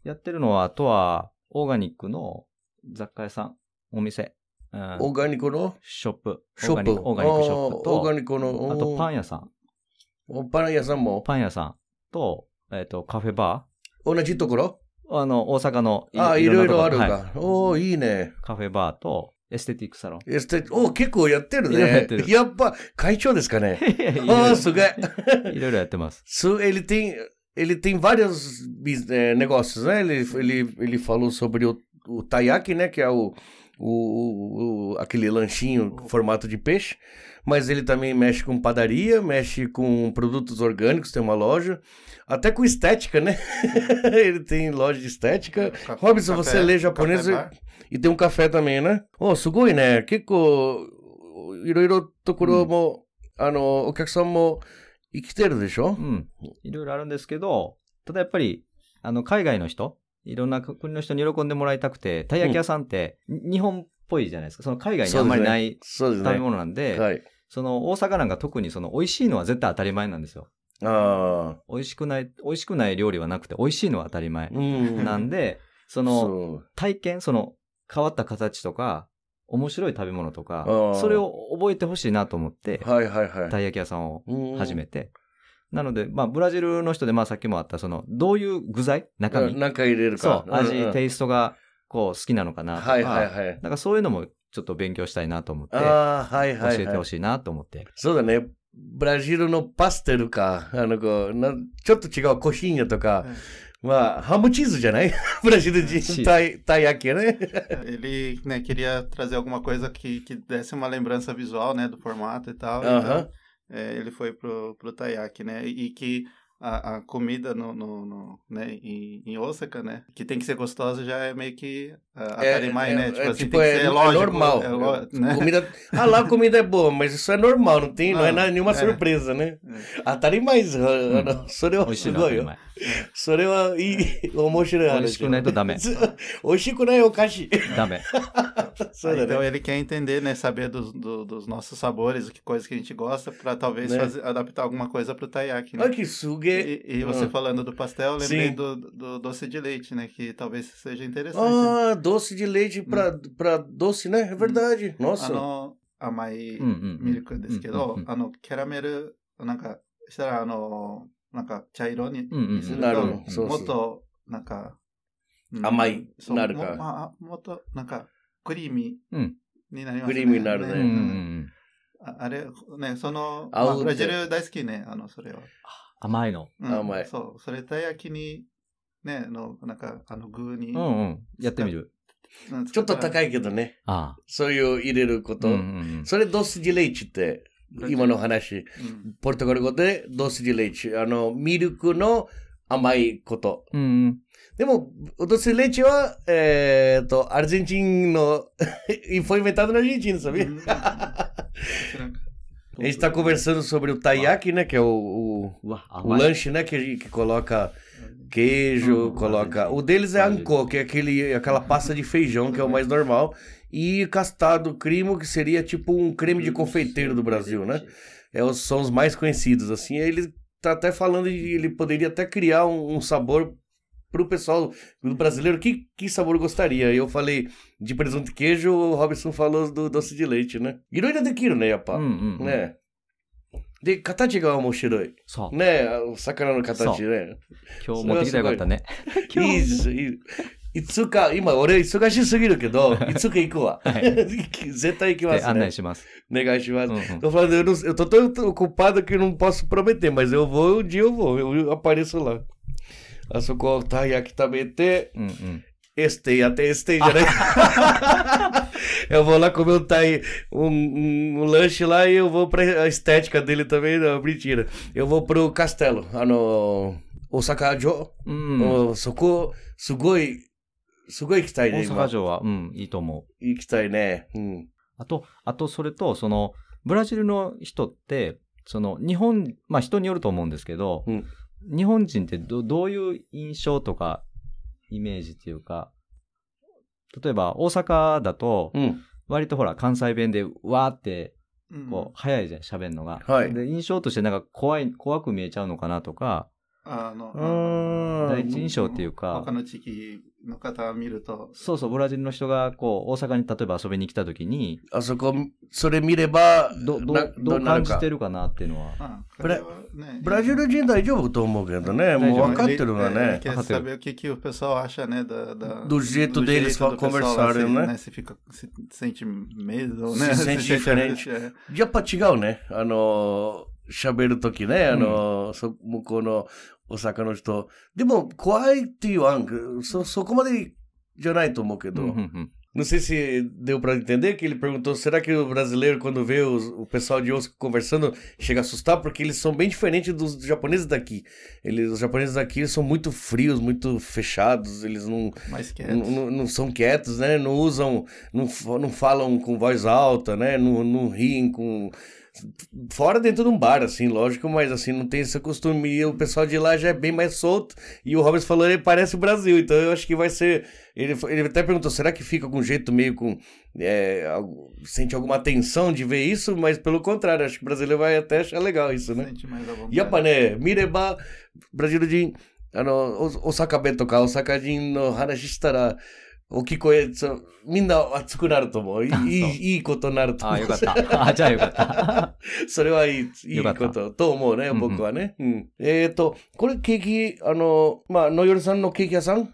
やってるのは、あとは、オーガニックの雑貨屋さん、お店。うん、オーガニックのショップ。ショップ。オーガニックショップと、オーガニックの、あとパン屋さん。パン屋さんもパン屋さんと、えっ、ー、と、カフェバー。同じところあの、大阪のあ、いろいろあるか。はい、おおいいね。カフェバーと、エステティックサロン。エステお結構やってるね。やってる。やっぱ、会長ですかね。ああ、すごい。いろいろやってます。So, ele tem, ele vários é, negócios, né? Ele, ele, ele falou sobre o, o taiyaki, né? Que é o, o, o, aquele lanchinho formato de peixe mas ele também mexe com padaria, mexe com produtos orgânicos, tem uma loja, até com estética, né? *laughs* ele tem loja de estética. Café, Robson, café, você lê japonês e, e, tem um café também, né? Oh, sugoi, né? Kiko, iroiro tokoro mo, hum. ano, o kaksan mo, 生きてるでしょうん。いろいろあるんですけど、ただやっぱり、あの、海外の人、いろんな国の人に喜んでもらいたくて、たい焼き屋さんって、日本っぽいじゃないですか。その海外にあんまりない食べ物なんで、その大阪なんか特にその美味しいのは絶対当たり前なんですよ。ああ。美味しくない、美味しくない料理はなくて美味しいのは当たり前。なんで、その体験、その変わった形とか、面白い食べ物とか、それを覚えてほしいなと思って、はいはいはい、たい焼き屋さんを始めて。なので、まあ、ブラジルの人で、まあ、さっきもあった、その、どういう具材中身。中入れるか。そう、味、テイストが、こう、好きなのかなとか。はいはいはい。なんかそういうのもちょっと勉強したいなと思って、ああ、はいはい、はい、教えてほしいなと思って。そうだね。ブラジルのパステルか、あのこうなちょっと違うコシーニャとか、うん、まあ、ハムチーズじゃない *laughs* ブラジル人たい、たい焼きね。Ele *laughs* né, queria trazer alguma coisa que, que desse uma lembrança visual né, do formato e tal. -huh. Então, é, ele foi pro, pro Taiyaki, né? E que a, a, comida no, no, no né, em, em Osaka, né? Que tem que ser gostosa já é meio que a é, é, né? É, tipo, é, assim, tipo, é, é, lógico, é, normal. né? comida... Ah, lá a comida é boa, mas isso é normal, não tem, não, não é *laughs* nenhuma é *laughs* surpresa, ah, né? Atarimai, sore wa sugoi. Sore wa ii é harashi. Oishiku nai to dame. Oishiku nai Então ele quer entender, né, saber dos, do, dos nossos sabores, que coisas que a gente gosta, para talvez né? fazer, adaptar alguma coisa pro taiyaki, né? Ah, que suge. E, e você ah. falando do pastel, lembrei do, do, doce de leite, né, que talvez seja interessante. Né? Ah, doce de leite p r a うん、pra doce, né? É verdade. Nossa. あの、甘いミルクですけど、あの、キャラメル、なんか、したら、あの、なんか、茶色に,、すると、もっと、なんか、甘い、なるか。まあ、もっと、なんか、クリーミーになりますね。クリーミーになるね。うんあれ、ね、その、ブラジル大好きね、あの、それは。甘いの。うん、甘い。そう、それたい焼きにね、の、なんか、あの、具に。うんうん。やってみる。ちょっと高いけどね。ああそういう入れること。うんうんうん、それ、ドスジレイチって、今の話、うん、ポルトガル語でドスジレイチ。あの、ミルクの甘いこと。うん、でも、ドスジレイチは、えっ、ー、と、アルゼンチンの、e foi inventado na Argentina, sabia? A gente está conversando sobre o taiyaki, né? Que é o, o, o lanche, né? Que, que coloca queijo, hum, coloca. O deles é ancô, que é aquele, aquela pasta de feijão, que é o mais normal. E castado crimo, que seria tipo um creme de hum, confeiteiro do Brasil, né? É, os, são os mais conhecidos, assim. Ele tá até falando de ele poderia até criar um, um sabor pro pessoal do brasileiro que, que sabor gostaria. Eu falei de presunto e queijo, o Robson falou do doce de leite, né? E não ainda de quiro, né, pá? Hum, hum, né? で、形が面白い。そう。ねえ、魚の形ね。今日も持ってきてよかったね。*laughs* いいいです。いつか、今俺忙しすぎるけど、*laughs* いつか行くわ。はい、*laughs* 絶対行きますお願いします。お願いします。と、うんうん、eu tô tão ocupado que não posso prometer, mas eu vou, um d i あそこ、たい焼き食べて、うんうん este, até esse tem direito. eu vou lá comentar aí um, um, um, lanche lá e eu vou pra a estética dele também. Não, mentira. Eu vou pro castelo, lá no Osaka-jo, hum. Soko, Sugoi, Sugoi 行きたいね。大阪城は、うん、いいと思う。行きたいね。うん。あと、あと、それと、その、ブラジルの人って、その、日本、まあ人によると思うんですけど、うん、日本人ってどどういう印象とかイメージというか、例えば大阪だと、割とほら関西弁でわーってこう早いじゃん喋るのが、はい、で印象としてなんか怖い怖く見えちゃうのかなとかあの第一印象っていうか他の地域の方を見ると。そうそう、ブラジルの人が、こう、大阪に例えば遊びに来た時に。あそこ、それ見れば、ど、どどう感じてるかなっていうのは。ああはね、ブラジル人大丈夫と思うけどね、もう分かってるわね。Do jeito deles c o n v e r s あの、喋るときね、あの、そ向こうの Uhum, uhum. não sei se deu para entender que ele perguntou: será que o brasileiro, quando vê os, o pessoal de Osco conversando, chega a assustar? Porque eles são bem diferentes dos japoneses daqui. Eles, os japoneses daqui são muito frios, muito fechados, eles não. Mais quietos. Não, não são quietos, né? Não usam. Não, não falam com voz alta, né? Não, não riem com. Fora dentro de um bar, assim, lógico, mas assim, não tem esse costume. E o pessoal de lá já é bem mais solto. E o Roberts falou, ele parece o Brasil. Então eu acho que vai ser. Ele, ele até perguntou, será que fica com jeito meio com. É, sente alguma tensão de ver isso? Mas pelo contrário, acho que o brasileiro vai até achar legal isso, né? Sente mais a vontade. Yapané, Mireba, brasileiro de. あの、お、お酒弁とかお酒人の話したら、大きい声、そう、みんな熱くなると思う。いい、いいことになると思う。あ、よかった。あ、じゃあよかった。*laughs* それはいい、いいことと思うね、僕はね。うん、うん、えっ、ー、と、これケーキ、あの、まあ、のよりさんのケーキ屋さん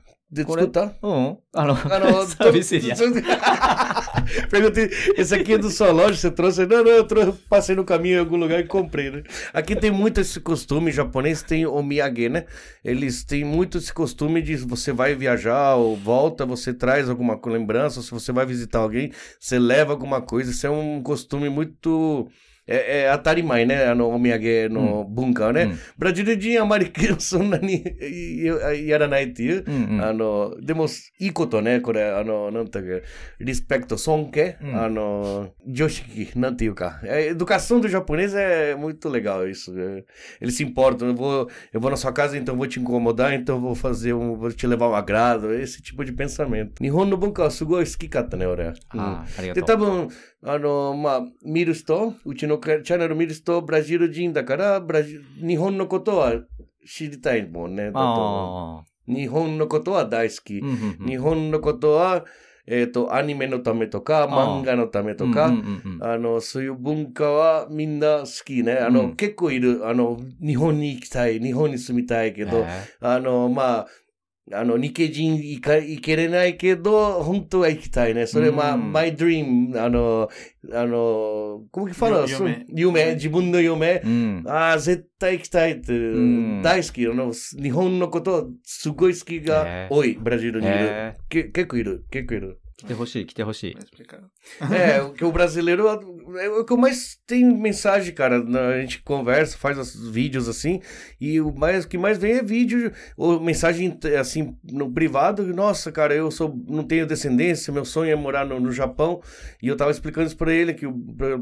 Perguntei esse aqui é do sua loja, você trouxe? Não, não, eu trouxe, passei no caminho em algum lugar e comprei, né? Aqui tem muito esse costume, japonês tem o miyage, né? Eles têm muito esse costume de você vai viajar ou volta, você traz alguma lembrança, se você vai visitar alguém, você leva alguma coisa. Isso é um costume muito ええー、当たり前ね、あの、お土産の文化はね、うん、ブラジル人あまりそんなにやらないっていう、うんうん、あの、でも、いいことね、これ、あの、なんていうか、リスペクト、尊敬、うん、あの、常識、なんていうか、a educação do japonês é muito legal isso. Eles se importam, eu vou, eu vou na sua casa, então vou te incomodar, então vou fazer um, vou te levar um agrado, esse tipo de pensamento. Nihon no né, Ah, hum. あの、まあ、見る人、うちのチャンネル見る人、ブラジル人だから、ブラジ日本のことは知りたいもんね。日本のことは大好き。日本のことは、えっ、ー、と、アニメのためとか、漫画のためとか、ああの、そういう文化はみんな好きね。あの、うん、結構いる。あの、日本に行きたい、日本に住みたいけど、えー、あの、まあ、あの、日系人行か、行けれないけど、本当は行きたいね。それ、まあ、マイドリーム、あの、あの、コミファラー夢、夢、自分の夢、うん、ああ、絶対行きたいって、うん、大好きよの。日本のこと、すごい好きが多い、えー、ブラジルにいる、えー、け。結構いる、結構いる。Que que É o que o brasileiro. É, é o que eu mais tem mensagem, cara. A gente conversa, faz os vídeos assim, e o, mais, o que mais vem é vídeo, ou mensagem assim, no privado. Nossa, cara, eu sou, não tenho descendência, meu sonho é morar no, no Japão. E eu tava explicando isso pra ele, que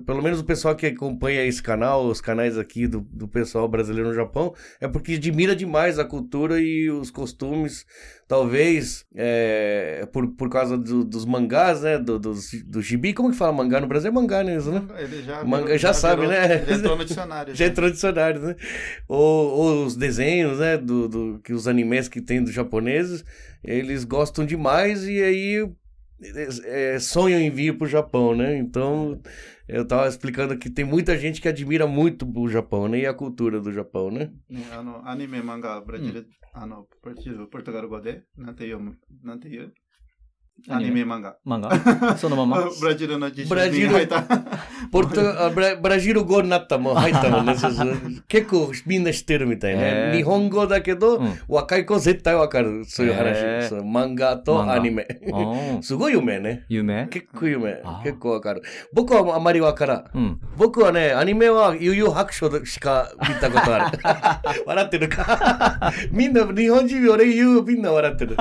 pelo menos o pessoal que acompanha esse canal, os canais aqui do, do pessoal brasileiro no Japão, é porque admira demais a cultura e os costumes talvez é, por, por causa do, dos mangás, né? Do, dos, do gibi. Como que fala mangá no Brasil? É mangá, né? Isso, né? Ele já, mangá, já, já sabe, virou, né? Já entrou no *laughs* dicionário. já, já entrou no dicionário, né? Ou, ou, os desenhos, né? Do, do, que os animes que tem dos japoneses, eles gostam demais e aí é, é sonham em vir para o Japão, né? Então eu tava explicando que tem muita gente que admira muito o Japão, né? E a cultura do Japão, né? Hum, anime, manga, brasileiro, hum. português, português, なんて読む、なんて言うアニメ漫画。漫画。そのまま。*laughs* ブラジルの自主に入った。*laughs* ポルトブラブラジル語になったもん、入ったもんね。*laughs* 結構みんな知ってるみたいね。日本語だけど、若い子絶対わかる。そういう話。漫画とアニメ。すごい有名ね。有名結構有名。結構わかる。僕はあまりわからん,、僕はね、アニメは悠々白書しか見たことある。笑ってるか。みんな、日本人、俺言う、みんな笑ってる。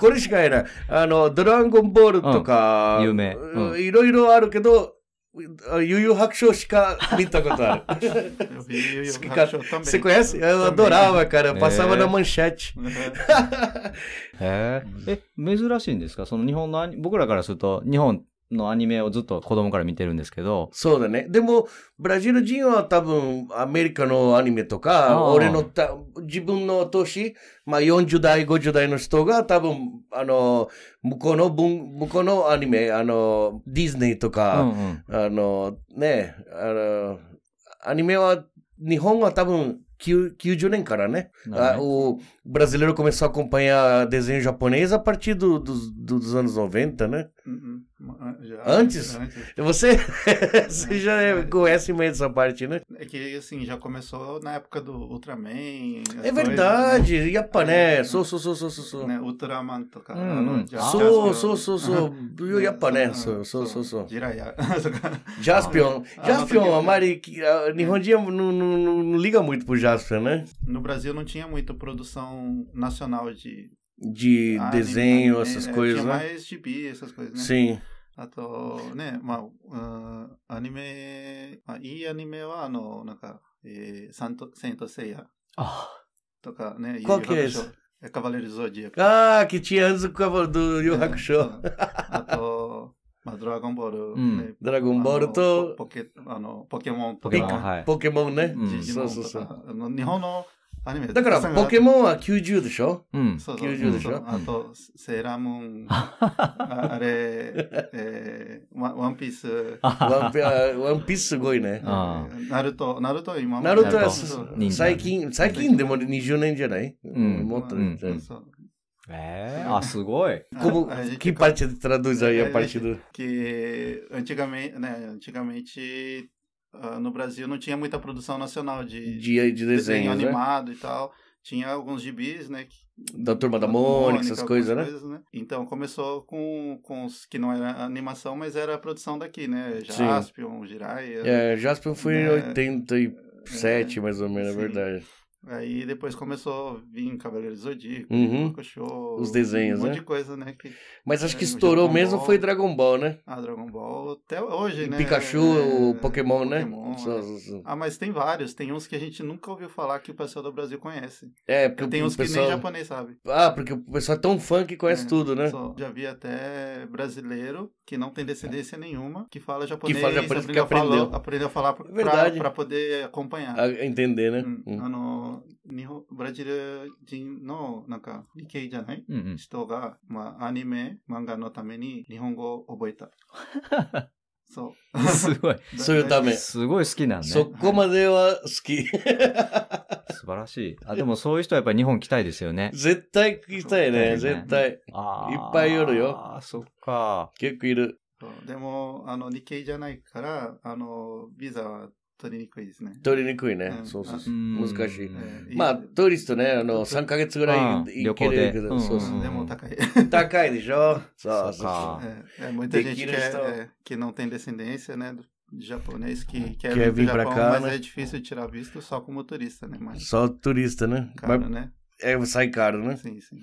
これしかいない。あの、ドラランゴンボールとか、有名。いろいろあるけど、悠々白書しか見たことある。好きか。Você conhece? Eu adorava, cara. Passava na manchete. へえ。え、珍しいんですかその日本の、僕らからすると、日本のアニメをずっと子供から見てるんですけど。そうだね。でも、ブラジル人は多分アメリカのアニメとか、俺のた自分の年、まあ40代、50代の人が多分、あの、向こうの向こうのアニメ、あの、ディズニーとか、うんうん、あの、ね、あの、アニメは、日本は多分90年からね。ね r a brasileiro começou a acompanhar desenho japonês a partir do, do, do, s anos 90, né? u h u Já, antes? antes? Você, *laughs* você já é, é. conhece meio dessa parte, né? É que, assim, já começou na época do Ultraman. É verdade. Coisas, né? Iapa, né? Sou, sou, sou, sou, sou. Né? Ultraman, cara. Hum, sou sou, sou, sou, sou. Né? Iapa, né? Sou, sou, sou, sou. Jiraiya. *laughs* Jaspion. *laughs* Jaspion, a Mari, é. a Nihondia não, não, não, não liga muito pro Jaspion, né? No Brasil não tinha muita produção nacional de de ah, desenho, anime, essas é, coisas. Tinha né? mais gibi, essas coisas, né? Sim. あとね、まあ、うん、アニメ、まあ、いいアニメは、あの、なんか、えー、サント、セイントセイヤとかね、Qual que é esse? É Cavaleiro do Zodíaco. Ah, q c a v a l e o d a o まあ、ドラゴンボール、うん、ドラゴンボールとポケあのポケモンとか、ポケモンね、うん、そうそうそう日本のアニメだからポケモンは90でしょうん。そうそう90でしょ、うん、あと、セーラームーン、*laughs* あれ、えー、ワワンピースワンピ。ワンピースすごいね。ナルト、ナルト今も。ナルトは最近、最近でも20年じゃないうん、もっと、うん、É, ah, sugoi. Como, a, a gente, que parte t ち a d u z aí a p a r t do. Ah, no Brasil não tinha muita produção nacional de, de, de desenho, desenho né? animado e tal. Tinha alguns gibis, né? da Turma da, da Mônica, Mônica, essas coisas, né? coisas, né? Então começou com, com os que não era animação, mas era a produção daqui, né? Jaspion, Jiraiya. É, Jaspion foi né? em 87, é, mais ou menos, é sim. é verdade. Aí depois começou a vir Cavaleiro Zodíaco, uhum. Show, os desenhos, um monte né? de coisa, né? Que, Mas acho é, que estourou mesmo foi Dragon Ball, né? Ah, Dragon Ball até hoje, e né? Pikachu, é, o Pokémon, né? Pokémon, é. Ah, mas tem vários, tem uns que a gente nunca ouviu falar que o pessoal do Brasil conhece. É, porque tem uns pessoal... que nem japonês sabe. Ah, porque o pessoal é tão fã que conhece é, tudo, né? Já vi até brasileiro que não tem descendência é. nenhuma, que fala japonês, que fala japonês aprendeu, que aprendeu. Falou, aprendeu a falar pra, pra, é pra, poder acompanhar. A entender, né? Hum, hum. No, 日本、ブラジル人の、なんか、理系じゃない、うんうん、人が、まあ、アニメ、漫画のために日本語を覚えた。*laughs* そう。すごい。*laughs* そういうため。すごい好きなんね。そこまでは好き。*laughs* 素晴らしい。あ、でもそういう人はやっぱり日本来たいですよね。絶対来たいね、ね絶対。いっぱいおるよ。ああ、そっか。結構いる。でも、あの、理系じゃないから、あの、ビザ取りにくいですね。取りにくいね。そうそうそう。難しい。まあ、トリストね、あの、3ヶ月ぐらい行けるけど、そうそう。でも高い。高いでしょそうそう。Muita gente quer, que não tem descendência, né? Japonês que quer, quer vir para cá, mas é difícil tirar visto só como turista, né? Mas, só turista, né? Caro, mas, né? É, sai caro, né? Sim, sim.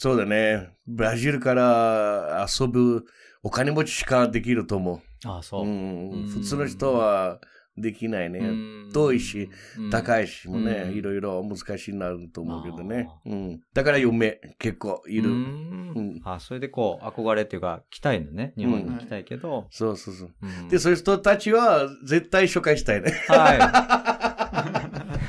そうだね。ブラジルから遊ぶお金持ちしかできると思う。ああ、そう。うん、普通の人は、うんできないね。遠いし、高いしもね、いろいろ難しいなると思うけどね。うん。だから嫁、結構いる。うん。あ、それでこう、憧れっていうか、来たいのね。日本に来たいけど。そうそうそう。で、そういう人たちは、絶対紹介したいね。はい。*laughs*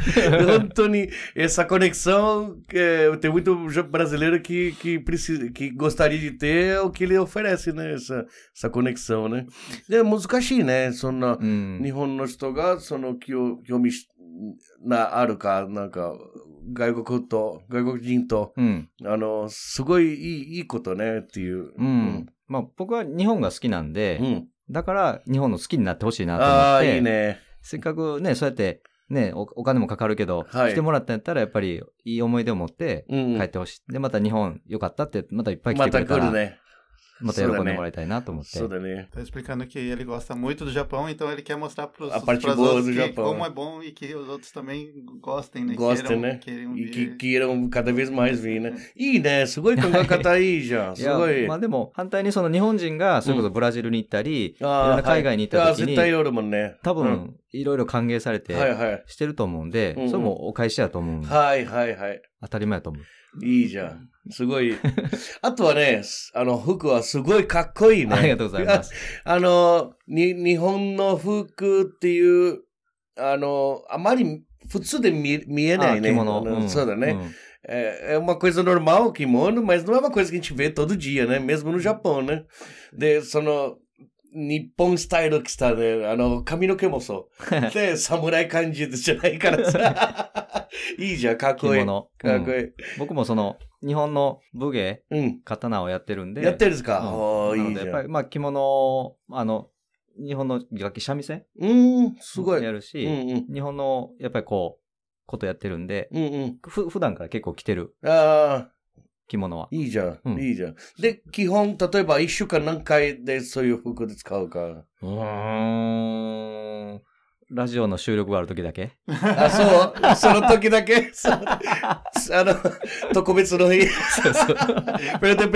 *laughs* eu lembro, Tony, essa conexão, é, tem muito brasileiro que, que, precisa, que gostaria de ter o que ele oferece, né? Essa, essa conexão, né? É música chi, assim, né? Sono, hum. Nihon no shitoga, sono kyo, kyo mish, na, aru ka, hum. né, hum. hum. nanka, 外国と、外国人と、うん、あの、すごいいいいいことねっていう。うん。まあ僕は日本が好きなんで、うん、だから日本の好きになってほしいなと思って。ああ、いいね。せっかくね、そうやってねお、お金もかかるけど、はい、来てもらったんやったら、やっぱりいい思い出を持って帰ってほしい。うんで、また日本よかったって、またいっぱい来てくれたら。また来るね。また喜んでもらいたいなと思って。そうだね。Tá explicando que ele gosta muito do Japão, então ele quer mostrar pros, a parte pros boa outros do que, Japão. como é bom e que os outros também gostem, né? Gostem, né? E que queiram cada vez mais vir, né? いいね、すごい考え方いいじゃん。すごい。まあでも、反対にその日本人が、それこそブラジルに行ったり、いろんな海外に行った時に、絶対おるもんね。多分、いろいろ歓迎されて、してると思うんで、それもお返しやと思うんで。はいはいはい。当たり前やと思う。いいじゃん。すごい。あとはね、あの、服はすごいかっこいいな。ありがとうございます。の、日本の服っていう、あの、あまり普通で見えないね。着物、うん。そうだね。えんえ、uma coisa normal, kimono, mas não é uma coisa que a gente vê todo dia, né? Mesmo no Japão, né? De, その、日本スタイル来たね。あの、髪の毛もそう。*laughs* で、侍感じじゃないからさ。*laughs* いいじゃん、かっこいい。かっこいい、うん、僕もその、日本の武芸、うん、刀をやってるんで。やってるんですか、うん、いいじゃん。やっぱり、まあ、着物あの、日本の楽器三味線うん、すごい。やるし、うんうん、日本の、やっぱりこう、ことやってるんで、うんうん、ふ普段から結構着てる。ああ。着物は。いいじゃん、うん、いいじゃん。で、基本、例えば一週間何回でそういう服で使うか。うん。ラジオの収録がある時だけあ、そうその時だけあの、特別の日。Pergunta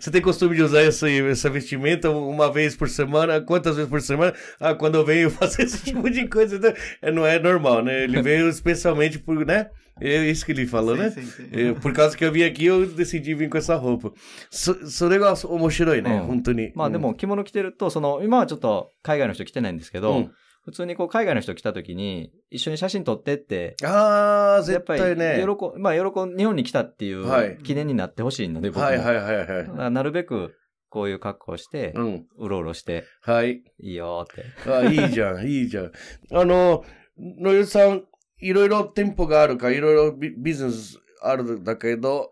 você tem costume de usar essa vestimenta uma vez por semana? Quantas vezes por semana? Ah, quando eu venho *laughs* fazer esse tipo de coisa, né? é, não é normal, né? Ele *laughs* veio especialmente por, né? É isso que ele falou, né? É, por causa que eu vim aqui, eu decidi vir com essa roupa. Isso それが面白いね、うん、本当に。まあでも、着物着てると、その、今はちょっと海外の人来てないんですけど、うん普通にこう海外の人来た時に、一緒に写真撮ってって。ああ、絶対ね。喜、まあ、喜、日本に来たっていう記念になってほしいので、僕はいはいはいはい。なるべく、こういう格好して、うん、うろうろして。はい。いいよって。あいいじゃん、*laughs* いいじゃん。あの、のゆさん、いろいろ店舗があるか、いろいろビジネスあるんだけど、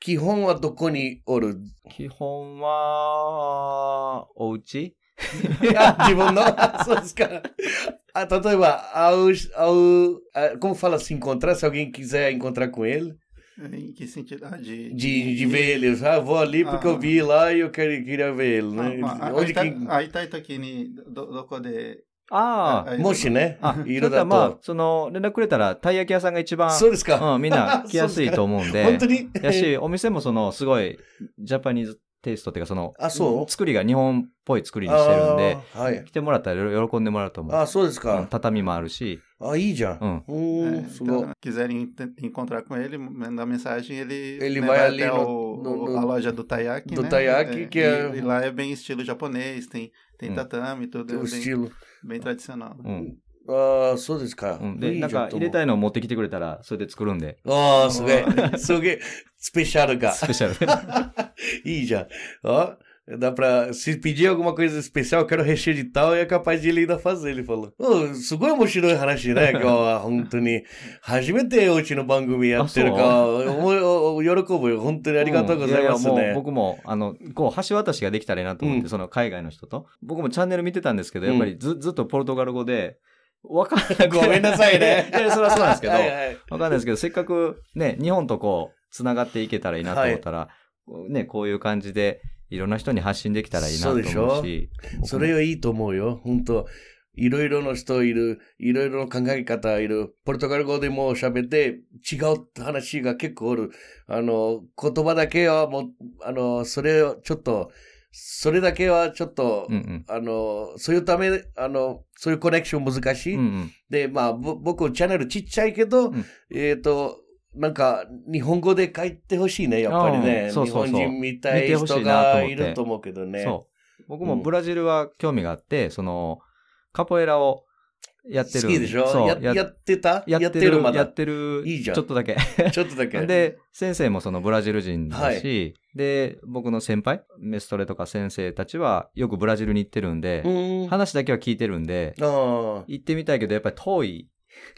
基本はどこにおる基本は、お家自分の、そうですか。あ例えば、aos, ao, a, como fala se encontrar, se alguém quiser encontrar com ele. Em que sentido? Ah, de, de, de, ver ele. Ah, vou ali porque eu ah. vi lá e eu queria, queria ver ele, né? Ah, ah, Onde tá, que... Aí tá aí tá aqui, né? do, do ああ。もしね。あ、いろだまあ、その、連絡くれたら、たい焼き屋さんが一番、そうですか。うん、みんな来やすいと思うんで。本当にやし、お店もその、すごい、ジャパニーズ *laughs* *laughs* *laughs* テストっていうか、その、あ、そう作りが日本っぽい作りにしてるんで、はい、来てもらったら喜んでもらうと思う。あ、そうですか。畳もあるし。あ、いいじゃん。うん。おー、すごい。キうん。あそうですか。うん。で、なんか、入れたいのを持ってきてくれたら、それで作るんで。あすげえ。すげえ。*laughs* スペシャルが。スペシャル。*laughs* いいじゃん。ó Dá pra, se pedir alguma coisa especial, eu quero r e c すごい面白い話ね、今日は本当に。初めてうちの番組やってるか、喜ぶよ。本当にありがとうございますね。僕も、あの、こう、橋渡しができたらいいなと思って、その海外の人と。僕もチャンネル見てたんですけど、やっぱりずずっとポルトガル語で、わかんない。ごめんなさいね。いそれはそうなんですけど、わかんないですけど、せっかくね、日本とこう、繋がっていけたらいいなと思ったら、はい、ね、こういう感じでいろんな人に発信できたらいいなと思うし。そうでしょそれはいいと思うよ。本当いろいろの人いる、いろいろの考え方いる、ポルトガル語でも喋って、違う話が結構おる。あの、言葉だけはもう、あの、それをちょっと、それだけはちょっと、うんうん、あの、そういうため、あの、そういうコネクション難しい。うんうん、で、まあ、僕、チャンネルちっちゃいけど、うん、えっ、と、なんか、日本語で書いてほしいね、やっぱりね。そうそうそう日本人みたい人がいると思うけどね。そう僕もブラジルは興味があって、うん、その、カポエラをやってる。好きでしょそうややってたやってる、まだ。やってる。いいじゃん。ちょっとだけ。*laughs* ちょっとだけ。で、先生もそのブラジル人だし、はい、で、僕の先輩、メストレとか先生たちはよくブラジルに行ってるんで、ん話だけは聞いてるんで、行ってみたいけど、やっぱり遠い。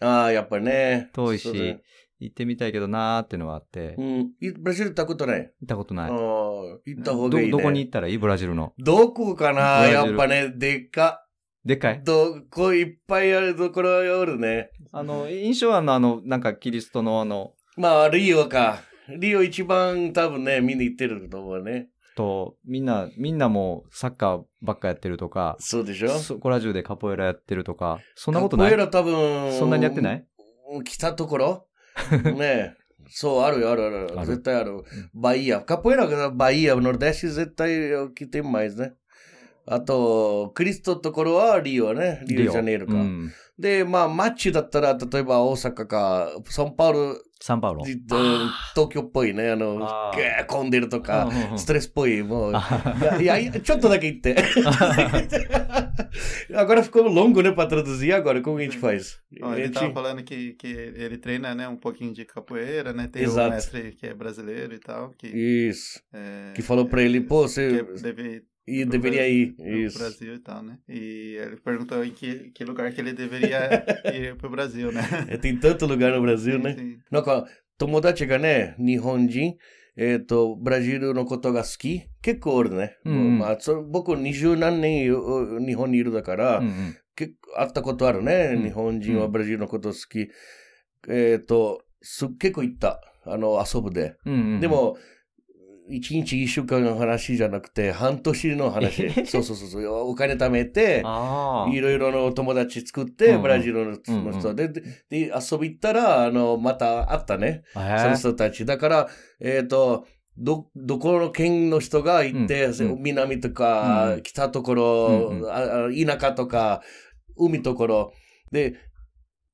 ああ、やっぱりね。遠いし、行ってみたいけどなーってのはあって。うん。ブラジル行ったことない行ったことない。ああ、行った方がいい、ね、ど、どこに行ったらいいブラジルの。どこかなやっぱね、でっか。でっかいどこいっぱいあるところよるね。あの、印象はあの、あのなんかキリストのあの。まあ、リオか。リオ一番多分ね、見に行ってると思うね。と、みんな、みんなもサッカーばっかやってるとか。そうでしょそこら中でカポエラやってるとか。そんなことない。カポエラ多分。そんなにやってない来たところ né? Sou, a Aru, Aru, Aru, Zeta Aru. Bahia. Capoeira, Bahia, Nordeste, Zeta é o que tem mais, né? あと、クリストのところはリオね。リオじゃねえのか。うん、で、まあ、マッチだったら、例えば大阪か、サンパウルサンパウロ。東京っぽいね、あの、あ混んでるとか、ストレスっぽい、もう。いや、いや、ちょっとだけ行って。agora né? ah. oh, oh, oh. *laughs* *laughs* ficou longo, né, para traduzir agora, como a gente faz? Ó, ele estava falando que, que ele treina, né, um pouquinho de capoeira, né, tem Exato. um mestre que é brasileiro e tal. Que, Isso. É, que falou para ele, pô, você... É, deve E pro deveria Brasil, ir. Isso. Brasil e tal, né? E ele perguntou em que, que lugar que ele deveria ir pro Brasil, né? É, tem tanto lugar no Brasil, sim, né? Sim. なんか、友達がね、日本人、えっ、ー、と、ブラジルのことが好き結構おるね。うん、まあ、そ僕、二十何年日本にいるだから、うん、結構会ったことあるね、うん。日本人はブラジルのこと好き。えっ、ー、とす、結構行った。あの、遊ぶで。うんうんうん、でも、1日1週間の話じゃなくて、半年の話。*laughs* そうそうそうそう。お金貯めて、いろいろの友達作って、ブラジルの人で、で、遊び行ったら、あの、また会ったね。その人たち。だから、えっ、と、ど、どこの県の人が行って、南とか、北ところ、田舎とか、海ところ。で、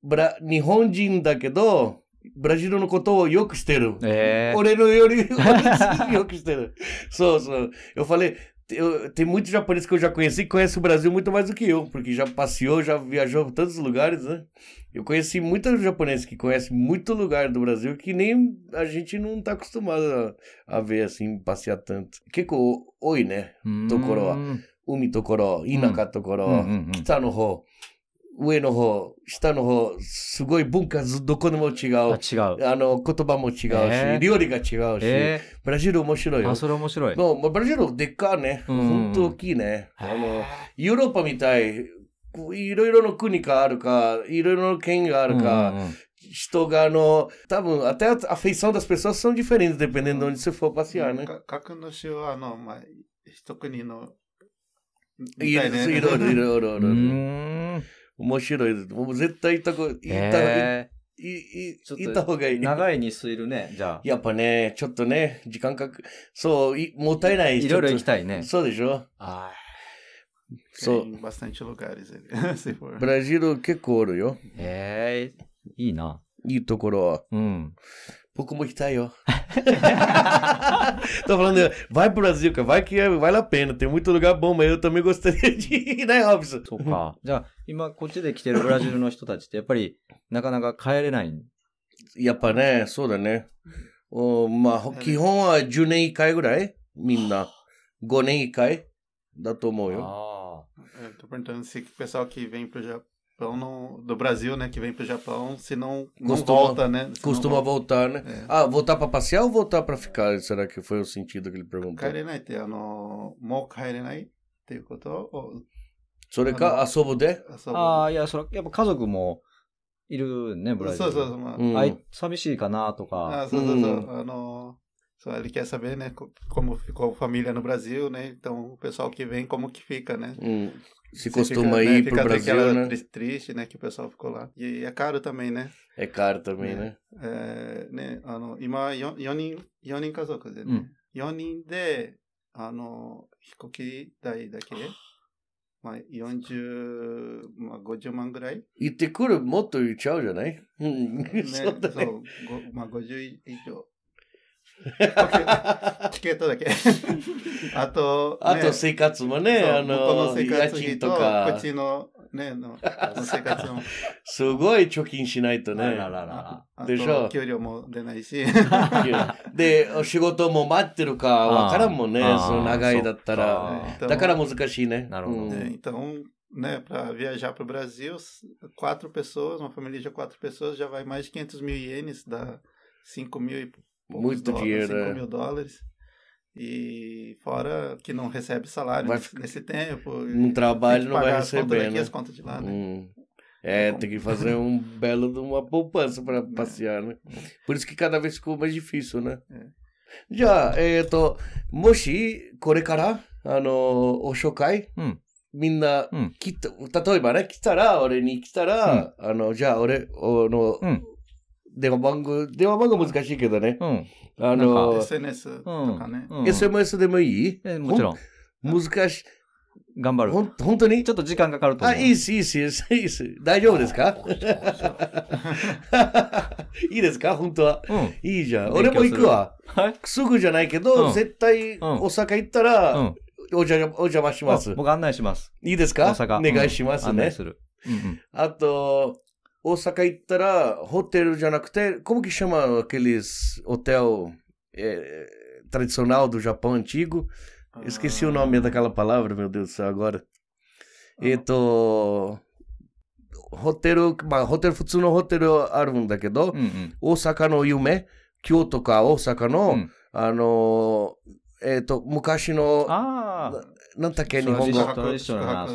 ブラ、日本人だけど、ブラジルのことをよくしてる。É. Oreno Yori, eu que esteira. Sou, sou. Eu falei, eu, tem muitos japoneses que eu já conheci que conhecem o Brasil muito mais do que eu, porque já passeou, já viajou por tantos lugares, né? Eu conheci muitos japoneses que conhecem muito lugar do Brasil que nem a gente não está acostumado a, a ver, assim, passear tanto. o oi, né? Hum. Tokoro, umi tokoro, inaka hum. tokoro, hum, kita no ho. 上の方、下の方、すごい文化ずどこでも違う。違う。あの、言葉も違うし、えー、料理が違うし、えー、ブラジル面白いよ。あ、それ面白い。もう、ブラジルでっかね。本当大きいね。あの、ヨーロッパみたい、いろいろの国があるか、いろいろの県があるか、人があの、多分 até a afeição das pessoas são diferentes dependendo de onde você for passear, né? 各の州はあの、まあ、一国のい,、いろいろいろいろいろ。面白い僕もう絶対行ったこ、行ったいい行った方がいい。長い日数いるね、じゃあ。やっぱね、ちょっとね、時間かく、そう、いもったいない。いろいろ行きたいね。そうでしょああ。そう。bastante ブラジル結構おるよ。へえ、いいな。いいところは。うん。Pô, como que tá aí, ó. Tô falando, vai pro Brasil, cara. Vai que vale a pena. Tem muito lugar bom, mas eu também gostaria de ir, né, Robson? そうか。じゃあ、今、こっちで来てるブラジルの人たちって、やっぱり、なかなか帰れない。やっぱね、そうだね。おまあ、ほ基本は10年1回ぐらいみんな。5年1回だと思うよ。ああ。Eu tô perguntando se o pessoal que vem pro, Ja- Japão não, do Brasil, né, que vem para o Japão, se não, volta, né? costuma volta. voltar, né? É. Ah, voltar para passear ou voltar para ficar? Será que foi o sentido que ele perguntou? Kairenai te, ano, mou kairenai っていうことをそれか遊ぶでああ、いや、それ、やっぱ家族もいるね、ブラジル。そうそうそう。まあ、うん、寂しいかなとか。あそうそうそう。うん、あの、So, ele quer saber, né, como ficou a família no Brasil, né? Então, o pessoal que vem, como que fica, né? Hum. se costuma fica, ir né, pro Brasil, né? Triste, né, que o pessoal ficou lá. E é caro também, né? É caro também, né? É, né, あの、今、4人、4人家族でね、うん、4人で、あの、飛行機代だけ、まあ、40、まあ、50万ぐらい。行ってくる、もっと言っちゃうじゃない、うん、ね、そう、ね、そうまあ、50以上。ケットだけ。*laughs* あと、ね、あと生活もね、あの、の家賃とか。こっちの、ね、の生活も。すごい貯金しないとね。らららでしょ。給料も出ないし。*laughs* で、仕事も待ってるかわからんもんね、その長いだったら。だから難しいね。なるほど。うん né, para viajar para o Brasil, quatro pessoas, uma família de quatro pessoas, já vai mais de 500 mil ienes, dá 5 mil e muito dólares, dinheiro. 5 é. mil dólares. E fora que não recebe salário Vai, nesse tempo. Um trabalho não vai receber, daqui, né? as contas de lá, né? Hum. É, é, tem que fazer um *laughs* belo de uma poupança para é. passear, né? Por isso que cada vez ficou mais difícil, né? Já, é, então, moshi, korekara, ano, ah, hum. hum. né? hum. ah, o shokai, みんな、うん、きっと、例えばね、来たら、俺に来たら、うん、あの、じゃあ、俺、あの、うん、電話番号、電話番号難しいけどね。うん。あの、SNS とかね。SMS でもいいえ、もちろん。難しい。頑張る。ほん、本当にちょっと時間かかると思う。あ、いいです、いいです、いいっす。大丈夫ですか *laughs* いいですか本当は、うん。いいじゃん。俺も行くわ。はい。すぐじゃないけど、絶対、大阪行ったら、お邪お邪魔します。僕案内します。いいですか大阪。お願いしますね。案内する。うん、あと、como que chama aqueles hotel eh, tradicional do Japão antigo? Ah. Esqueci ah. o nome daquela palavra, meu Deus do céu, agora. Ah. Eto... ホテル、まあ、ホテル、普通のホテルあるんだけど、うんうん、大阪の夢、京都か大阪の、うん、あの、えっ、ー、と、昔の、あなんだっけ、日本語。宿泊、宿泊、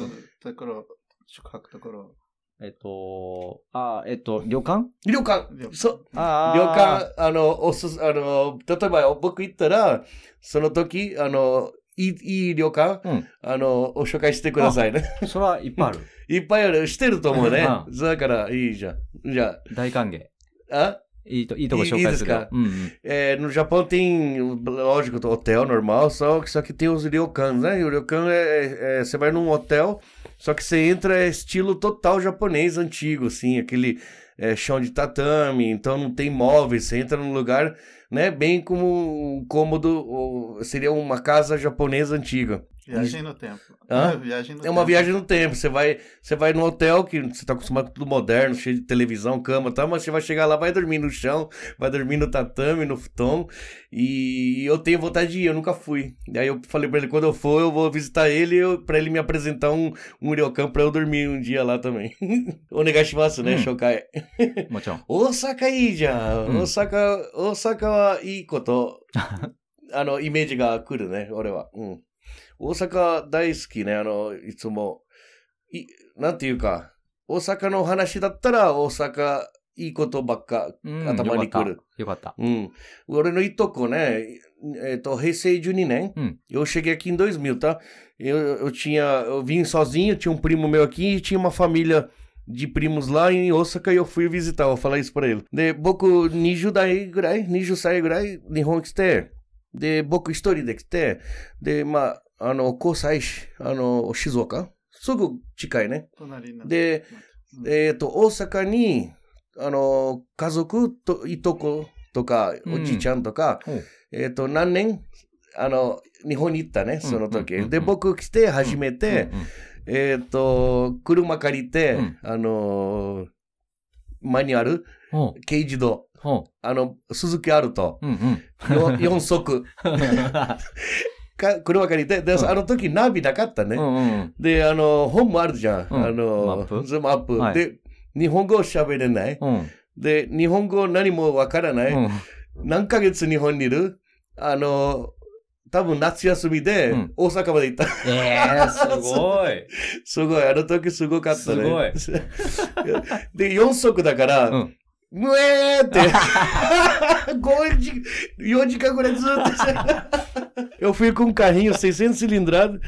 宿泊ところ。えっと、あ、えっと、旅館旅館そあ旅館、あの、おす、あの、例えば僕行ったら、その時、あの、いいいい旅館、うん、あの、お紹介してくださいね。それはいっぱいある。*laughs* いっぱいある。してると思うね。うだから、いいじゃん。じゃあ。大歓迎。あ E uhum. é, no Japão tem, lógico, hotel normal, só, só que tem os ryokans, né? E o ryokan é, é, é, Você vai num hotel, só que você entra é estilo total japonês antigo, assim, aquele é, chão de tatame, então não tem móveis, você entra num lugar, né? Bem como um cômodo, seria uma casa japonesa antiga. Viagem hum. no tempo. Hã? É, viagem no é uma tempo. viagem no tempo. Você vai, você vai no hotel que você está acostumado com tudo moderno, cheio de televisão, cama e tá, tal, mas você vai chegar lá, vai dormir no chão, vai dormir no tatame, no futon. E eu tenho vontade de ir, eu nunca fui. Aí eu falei para ele, quando eu for, eu vou visitar ele para ele me apresentar um, um uriocan para eu dormir um dia lá também. *laughs* o negashimasu, né? Hum. Shokai. *laughs* Osaka Ija, hum. Osaka, Osaka Ikoto. あの、イメージが来るね、俺は。うん。*laughs* 大阪大好きね、あの、いつも、い、なんていうか、大阪の話だったら大阪、いいことばっか頭にくる。よかった。うん。俺のいとこね、えっ、と、平成12年、hum. eu cheguei aqui em 2000, tá? Eu, eu tinha, eu vim sozinho, tinha um primo meu aqui e tinha uma família de primos lá em Osaka e eu fui visitar, vou falar isso pra ele. De boku niju dai gurai, niju sai gurai, nihon kite. De boku histori de kite. De, ma, あの、交際し、あの、静岡、すぐ近いね。で、うん、えっ、ー、と、大阪に、あの、家族と、いとことか、おじいちゃんとか、うん、えっ、ー、と、何年、あの、日本に行ったね、その時。うんうんうんうん、で、僕来て初めて、うんうん、えっ、ー、と、車借りて、あの、マニュアル、軽自動。あの、鈴木あると、うんうん、4, 4足。*laughs* か車借りて、で、あの時ナビなかったね。で、あの、本もあるじゃん。あの、ズームアップ。で、日本語喋れない。で、日本語何もわからない。何ヶ月日本にいるあの、多分夏休みで大阪まで行った。ええすごい。*laughs* すごい。あの時すごかったね。すごい。*laughs* で、4足だから、*laughs* Gold! Eu fui com um carrinho 600 cilindrado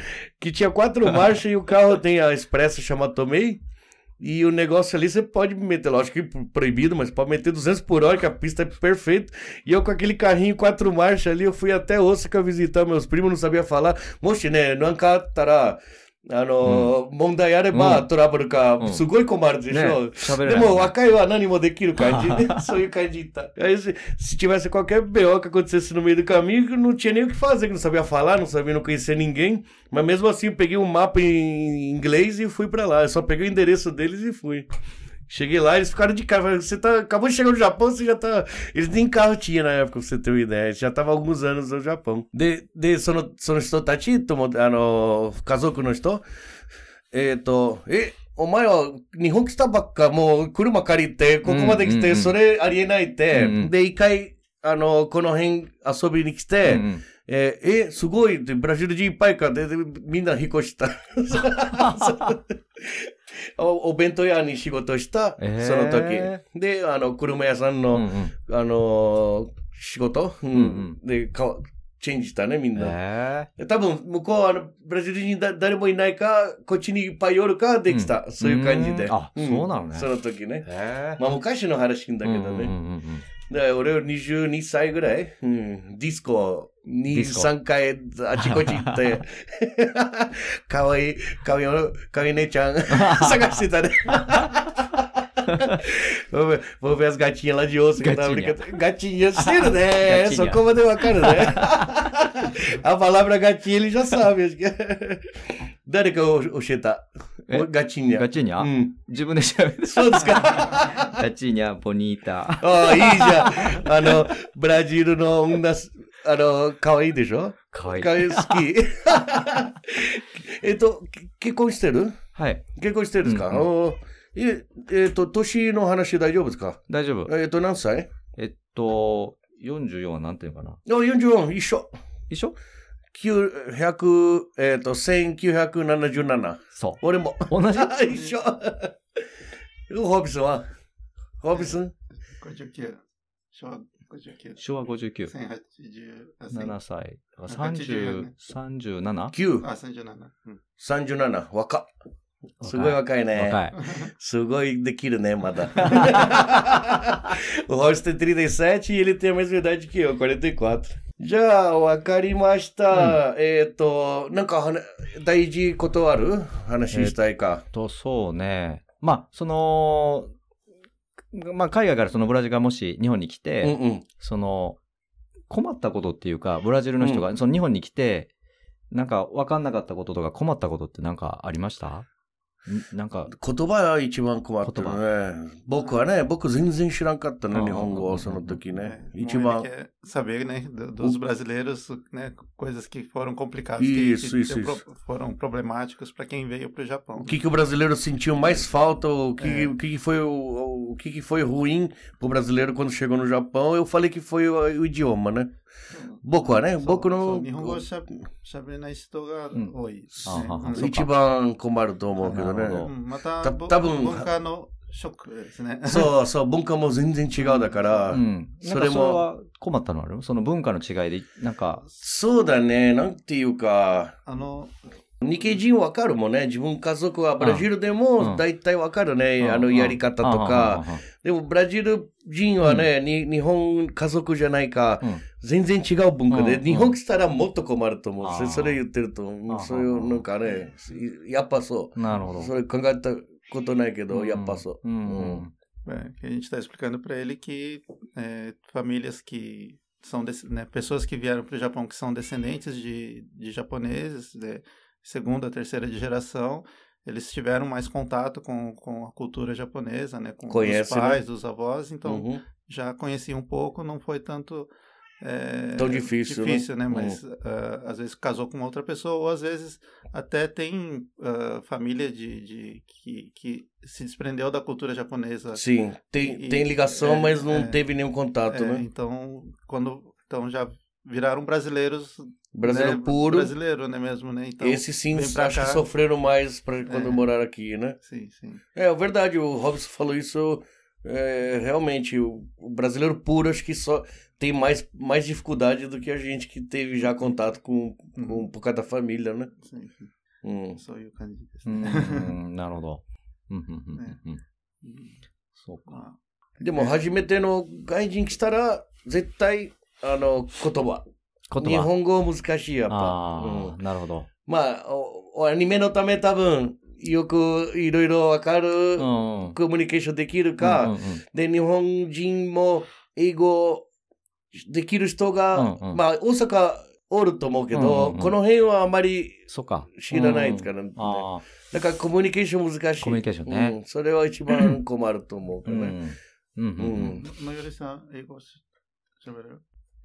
que tinha quatro marchas e o carro tem a expressa chamada Tomei. E o negócio ali você pode meter, lógico que proibido, mas pode meter 200 por hora, que a pista é perfeita. E eu com aquele carrinho quatro marchas ali, eu fui até Osaka visitar meus primos, não sabia falar. Mochi, né? Não tará. あの、うん、問題あれば、うん、トラブルか、うん、すごい困るでしょ。ね、でも、若いは何もできる感じね。そういう感じ tá. se, se tivesse qualquer BO que acontecesse no meio do caminho, não tinha nem o que fazer, não sabia falar, não sabia, não conhecer ninguém. Mas mesmo assim, eu peguei um mapa em inglês e fui para lá. Eu só peguei o endereço deles e fui. Cheguei lá, eles ficaram de cara. Você tá, acabou de chegar no Japão, você já tá. Eles nem carro tinha na época, pra você ter uma ideia. Já tava há alguns anos no Japão. De, de sono, sono estou tati, tomo, ah, no, casoku no estou. Eh, to, eh, お前は日本来たばっか、もう車借りて、ここまで来て、それありえないって、で、一回、あの、この辺遊びに来て、うんうんえー、え、すごいって、ブラジル人いっぱいかで、みんな引っ越した。お弁当屋に仕事した、えー、その時。で、あの、車屋さんの、うんうん、あの、仕事、うん、うん、で、かチェンジしたね、みんな。えー、多分、向こうはあのブラジル人だ誰もいないか、こっちにいっぱい寄るか、できた、うん、そういう感じで。あ、うん、そうなのね。その時ね。えー、まあ、昔の話だけどね。うんうんうんうん、で俺は22歳ぐらい、うん、ディスコ ni sankae a chico chiste *laughs* kawaii kawaii kawaii nechan *laughs* sagacita né? vou ver as gatinhas lá de osso gatinha. que tá brincando gatinha cedo *laughs* né só como deu a cara né a palavra gatinha ele já sabe acho que Dare que é? gatinha gatinha hum. Tipo, de gatinha bonita ah oh, aí já Brasil não um das あの、可愛いでしょ可愛い。可愛い好き。*laughs* えっと、結婚してるはい。結婚してるんですか、うんうん、え、えっ、ー、と、年の話大丈夫ですか大丈夫。えっ、と、何歳えっと、44は何ていうかなあ、44、一緒。一緒900えっ、ー、と、1977。そう。俺も。同じ *laughs* 一緒。*laughs* ホービスはホービス ?59。小昭和59。7歳。3 7 9。あ、37。うん、37、若っ。すごい若いね。若い。*laughs* すごいできるね、まだ。*laughs* お r o y t 37 e ele tem a mesma idade que eu, 44. じゃあ、わかりました。うん、えっ、ー、と、なんか、大事ことある話したいか。と、そうね。まあ、その、まあ、海外からそのブラジルがもし日本に来て、うんうん、その困ったことっていうかブラジルの人がその日本に来て、なんか分かんなかったこととか困ったことってなんかありましたなんか。言葉が一番困ってるね。僕はね、僕全然知らんかったね、日本語、その時ね。一番。saber, né, dos brasileiros, né, coisas que foram complicadas, isso, que, isso, isso. foram problemáticas para quem veio para o Japão. O que, que o brasileiro sentiu mais falta, o que, é. que, foi, o, o que, que foi ruim para o brasileiro quando chegou no Japão, eu falei que foi o, o idioma, né? 僕はね、僕の。日本語しゃしゃべれない人が多い、ねうん、一番困ると思うけどね。どまた、多分文化のショックですね。そうそう、文化も全然違うだから、うん、それも。困ったのあるその文化の違いで、なんか。そうだね、なんていうか。あの、日系人わかるもんね。自分家族はブラジルでも大体わかるね、うん。あのやり方とか。でもブラジル人はね、うん、日本家族じゃないか、全然違う文化で、日本来たらもっと困ると思う。それ言ってると、そういうなんかね、やっぱそう。なるほど。それ考えたことないけど、やっぱそう。うん É, a gente está explicando para ele que é, famílias que são né, pessoas que vieram para o Japão que são descendentes de, de japoneses, de segunda, terceira de geração, eles tiveram mais contato com, com a cultura japonesa, né, com Conhece, os né? pais, né? os avós, então uhum. já conheci um pouco, não foi tanto é, Tão difícil, né? difícil né? né? Mas uhum. uh, às vezes casou com outra pessoa, ou às vezes até tem uh, família de, de que, que, se desprendeu da cultura japonesa. Sim, tem, e, tem ligação, é, mas não é, teve nenhum contato, é, né? Então, quando então já viraram brasileiros Brasileiro né? puro. Brasileiro, né mesmo, né? Então, esse sim, acho cá. que sofreram mais para é. quando é. moraram aqui, né? Sim, sim. É, verdade, o Robson falou isso é, realmente. O, brasileiro puro, acho que só tem mais, mais dificuldade do que a gente que teve já contato com, com por causa da família, né? Sim. s そういう感じですね。なるほど。そうか。でも、初めての外人来たら、絶対、あの、言葉。言葉日本語難しい、やっぱ。あなるほど。まあお、アニメのため多分、よくいろいろわかる、コミュニケーションできるか、で、日本人も英語できる人が、うんうん、まあ、大阪おると思うけど、うんうん、この辺はあまり知らないから、ね、うん、だからコミュニケーション難しい。コミュニケーションね。うん、それは一番困ると思うからね。うん。うん。うん。うん。ん。うん。ん。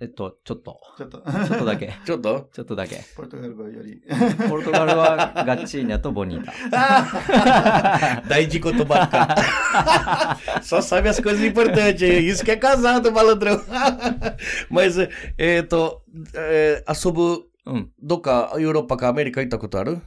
えっと、ちょっと。ちょっと。ちょっとだけ。*laughs* ちょっとちょっとだけ。ポルトガル語より。ポルトガルはガッチーニャとボニータ。大事ことばっか。Só sabe as coisas importantes. Isso que é casado, malandrão. Mas, えっと、えー、遊ぶ、うん、どっかヨーロッパかアメリカ行ったことある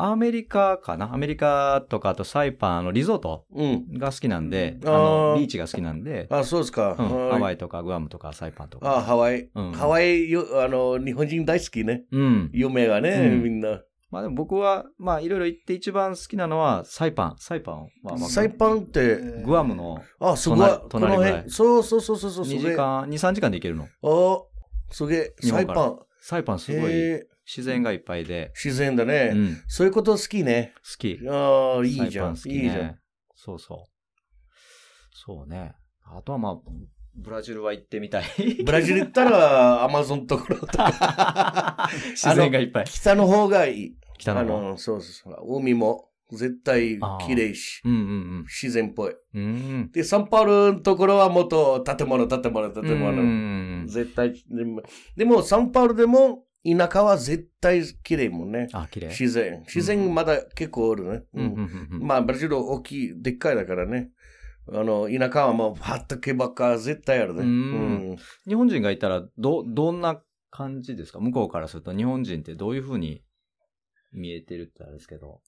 アメリカかなアメリカとかあとサイパンのリゾートが好きなんで、うん、あのビーチが好きなんで。あ、そうですか、うん、ハワイとかグアムとかサイパンとか。あ、ハワイ。うん、ハワイよあの、日本人大好きね。うん。夢がね、みんな。まあでも僕は、まあいろいろ行って一番好きなのはサイパン。サイパンは、まあ、サイパンって、グアムのあ、すごい。隣ぐらい。そうそうそうそうそう。2時間、2、3時間で行けるの。あ、すげえ。サイパン。サイパンすごい。自然がいっぱいで。自然だね。うん、そういうこと好きね。好き。ああ、いいじゃん、ね、いいじゃん。そうそう。そうね。あとはまあ、ブラジルは行ってみたい。*laughs* ブラジル行ったら、アマゾンところとか。*laughs* 自然がいっぱい。北の方がいい。北の方。あの、そうそうそう。海も絶対綺麗し、うんうんうん、自然っぽい。うん、で、サンパールのところはもっと建物、建物、建物。うん、絶対。でも、サンパールでも、田舎は絶対綺麗もんね。あ、綺麗。自然。自然まだ結構おるね。うん。まあ、ブラジル大きい、でっかいだからね。あの、田舎はもうはっけばっか絶対あるね。うん。日本人がいたら、ど、どんな感じですか向こうからすると日本人ってどういうふうに見えてるってあれですけど。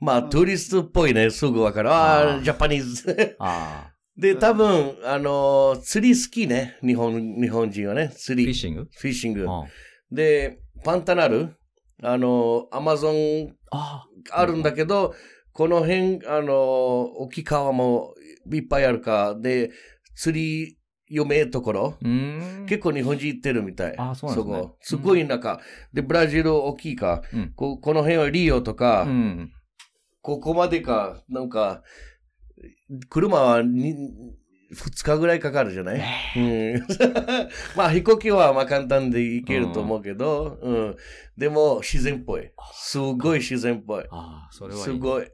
まあ、トゥリストっぽいね。すぐわかる。ああ、ジャパニーズ。ああ。*laughs* で、多分、あの釣り好きね。日本、日本人はね。釣り。フィッシングフィッシング。ああで、パンタナル、あの、アマゾンあるんだけど、この辺、あの、沖川もいっぱいあるか、で、釣り、有名ところ、結構日本人行ってるみたい。あそうなんです、ね、すごい中、で、ブラジル大きいか、うん、こ、この辺はリオとか、うん、ここまでか、なんか、車は2日ぐらいかかるじゃない、うん、*laughs* まあ飛行機はまあ簡単で行けると思うけど、うん、でも自然っぽい。すごい自然っぽい。あそれはいいすごい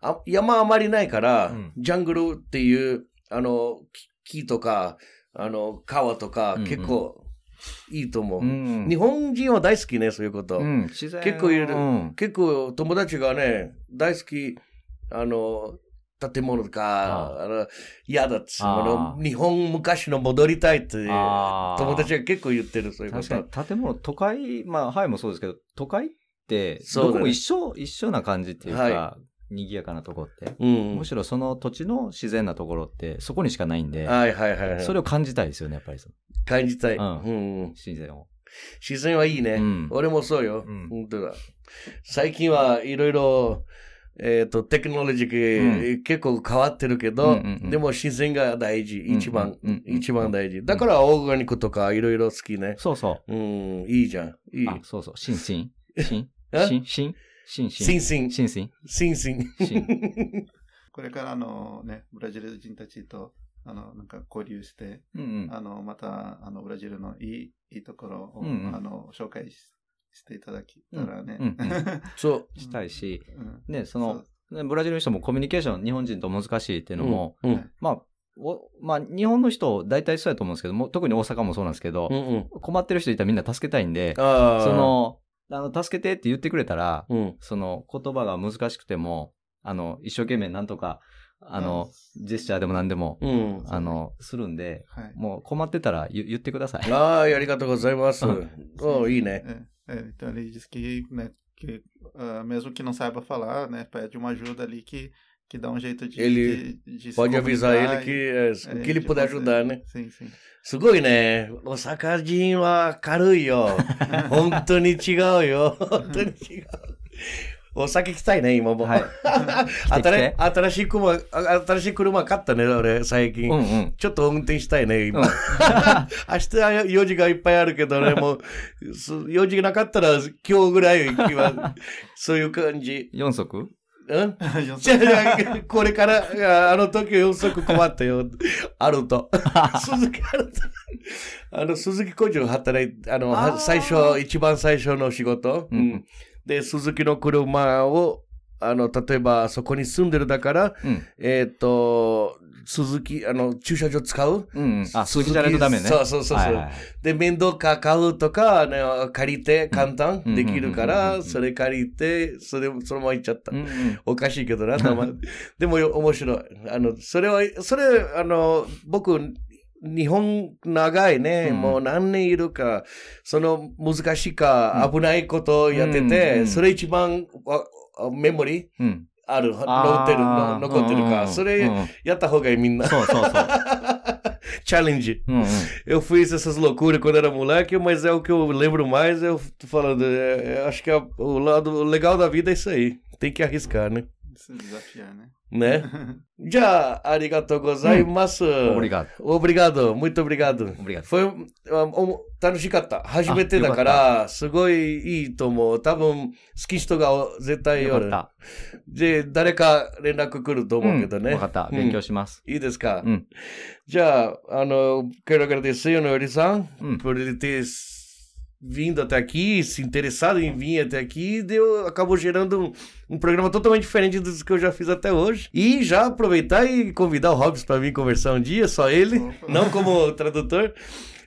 あ。山あまりないから、うん、ジャングルっていうあの木とかあの川とか、うんうん、結構いいと思う、うん、日本人は大好きね、そういうこと。うん、結構いる、結構友達がね、大好き、あの、建物とか、嫌だっつの日本昔の戻りたいって、友達が結構言ってる、そういうこと。確かに建物、都会、まあ、ハイもそうですけど、都会って、どこも一緒、ね、一緒な感じっていうか、はい、賑やかなとこって、うん、むしろその土地の自然なところって、そこにしかないんで、はいはいはい、はい、それを感じたいですよね、やっぱり感じたい。うん、自然を。自然はいいね。うん、俺もそうよ。うん、本当だ。最近はいろいろ、うんえっ、ー、と、テクノロジーが、結構変わってるけど、うん、でも自然が大事、一番、うん、一番大事。だからオーガニックとかいろいろ好きね。そうそう。うん、いいじゃん。いい。あ、そうそう。シン。*laughs* シン。シン。シン。シン。シン。*laughs* これからあのね、ブラジル人たちと、あの、なんか交流して、うんうん、あの、また、あの、ブラジルのいい、いいところを、うんうん、あの、紹介して、していただけたらね。うんうんうん、*laughs* そう。したいし、ね、その、ねブラジルの人もコミュニケーション、日本人と難しいっていうのも、まあ、おまあ、日本の人、大体そうやと思うんですけども、特に大阪もそうなんですけど、うんうん、困ってる人いたらみんな助けたいんで、あその、あの、助けてって言ってくれたら、うん、その、言葉が難しくても、あの、一生懸命なんとか、あの、うん、ジェスチャーでも何でも、うん、あの、するんで、はい、もう困ってたら言ってください。ああ、ありがとうございます。うおいいね。うん É, então ele diz que, né, que uh, mesmo que não saiba falar, né, pede uma ajuda ali que, que dá um jeito de. Ele de, de pode avisar ele que é, é, o que ele puder ajudar, né? Sim, sim. Sugoi, né? O sacadinho, a ah, caruio. *laughs* Hontoni chigao yo. お酒来たいね、今も。はい、*laughs* 来て来て新しい車、新しい車買ったね、俺、最近、うんうん。ちょっと運転したいね、今。うん、*laughs* 明日用事がいっぱいあるけど、ね、もう、用事がなかったら今日ぐらいは、*laughs* そういう感じ。4足うん足これから、あの時4足困ったよ。あると。鈴木あると。あの、鈴木工場働いて、あのあ、最初、一番最初の仕事。うんで、鈴木の車を、あの、例えば、そこに住んでるだから、うん、えっ、ー、と、鈴木、あの、駐車場使う、うん、うん、あ、鈴木じゃないとダメね。そうそうそう。はいはい、で、面倒か買うとか、ね、借りて簡単できるから、それ借りて、それ、そのまま行っちゃった。うんうん、おかしいけどな、たまでも面白い。あの、それは、それ、あの、僕、日本長いね、うん、もう何年いるか、その難しいか、危ないことをやってて、それ一番メモリー、ある、残ってる、残ってるか、それやった方がいいみんな。そうそうそう。challenge. *laughs* Eu fiz essas loucuras quando era moleque, mas é o que eu lembro mais. É eu tô falando, eu é, acho que é, o lado legal da vida é isso aí. Tem que arriscar, né? Se desafiar, né? né? *laughs* じゃあ、ありがとうございます。obrigado. Obrigado. Muito obrigado. Obrigado. foi 楽しかった。初めてだから、すごいいいと思う。多分、好き人が絶対おる。で、誰か連絡来ると思うけどね。わ、かった。勉強します。いいですか、じゃあ、あの、quero agradecer, Nori-san, por ele ter vindo até aqui, se interessado em vir até aqui, deu, acabou gerando um, um, programa totalmente diferente dos que eu já fiz até hoje. E já aproveitar e convidar o Hobbs para vir conversar um dia, só ele, não como tradutor.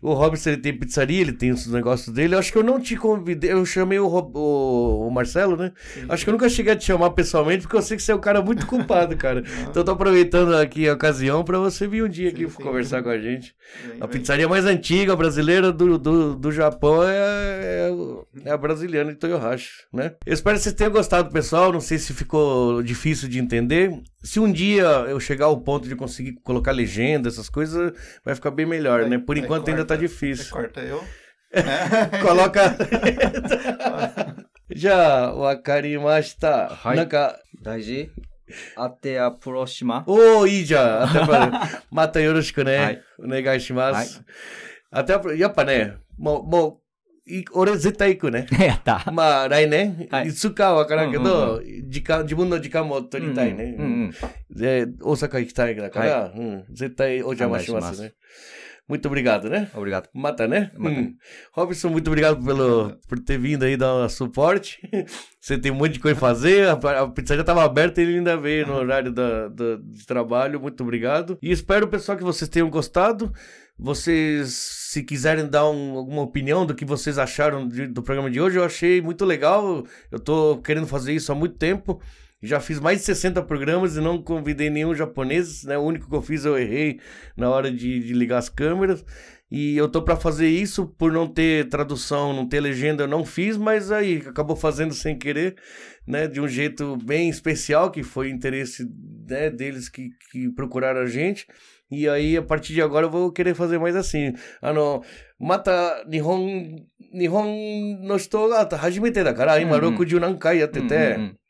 O Robson ele tem pizzaria, ele tem os negócios dele. Eu acho que eu não te convidei. Eu chamei o, Rob, o, o Marcelo, né? Sim. Acho que eu nunca cheguei a te chamar pessoalmente, porque eu sei que você é um cara muito culpado, cara. Ah. *laughs* Então eu tô aproveitando aqui a ocasião para você vir um dia sim, aqui sim. conversar com a gente. Bem, a pizzaria mais antiga brasileira do, do, do Japão é, é, é a brasileira de Toyohashi, né? Eu espero que vocês tenham gostado, pessoal. Não sei se ficou difícil de entender. Se um dia eu chegar ao ponto de conseguir colocar legenda, essas coisas, vai ficar bem melhor, né? Por enquanto ainda tá tá difícil. Você corta eu. *laughs* Coloca. じゃわかりました。なんか。大事アテアプロシマ。おお、いいじゃん。またよろしくね。お願いします。アテアプロ、やっぱね、もう、もう、俺絶対行くね。やった。まあ来年、はい、いつかわからんけど、時間、自分の時間も取りたいね。で、大阪行きたいだから、はい、うん、絶対お邪魔しますね。Muito obrigado, né? Obrigado. Mata, né? Mata. Hum. Robson, muito obrigado pelo, por ter vindo aí dar suporte. *laughs* Você tem um monte de coisa a fazer. A, a pizzaria estava aberta e ele ainda veio no horário da, da, de trabalho. Muito obrigado. E espero, pessoal, que vocês tenham gostado. Vocês, se quiserem dar um, alguma opinião do que vocês acharam de, do programa de hoje, eu achei muito legal. Eu estou querendo fazer isso há muito tempo. Já fiz mais de 60 programas e não convidei nenhum japonês, né? O único que eu fiz eu errei na hora de, de ligar as câmeras. E eu tô para fazer isso por não ter tradução, não ter legenda, eu não fiz, mas aí acabou fazendo sem querer, né, de um jeito bem especial que foi interesse né, deles que, que procuraram a gente. E aí a partir de agora eu vou querer fazer mais assim. Ah, não, mata Nihon Nihon no shito ga hajimete da kara, ima 60何回やってて。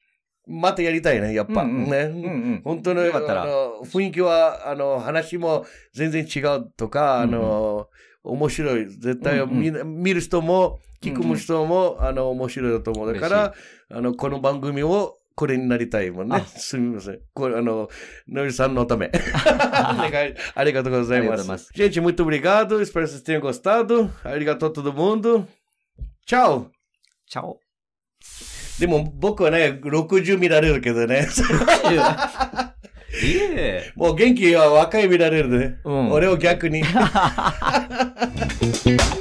またやりたいね、やっぱ。うんうん、ね、うんうん。本当のよかったら。雰囲気は、あの、話も全然違うとか、うん、あの、面白い。絶対、うんうん、見る人も、聞く人も、あの、面白いと思う。だから、あの、この番組を、これになりたいもんね。すみません。これ、あの、のりさんのため。*laughs* ありがとうございます。ます Gente, muito obrigado. Espero que vocês tenham gostado. a r i g a todo mundo. Tchau. Tchau. でも僕はね、60見られるけどね。もう元気は若い見られるね。うん、俺を逆に。*laughs*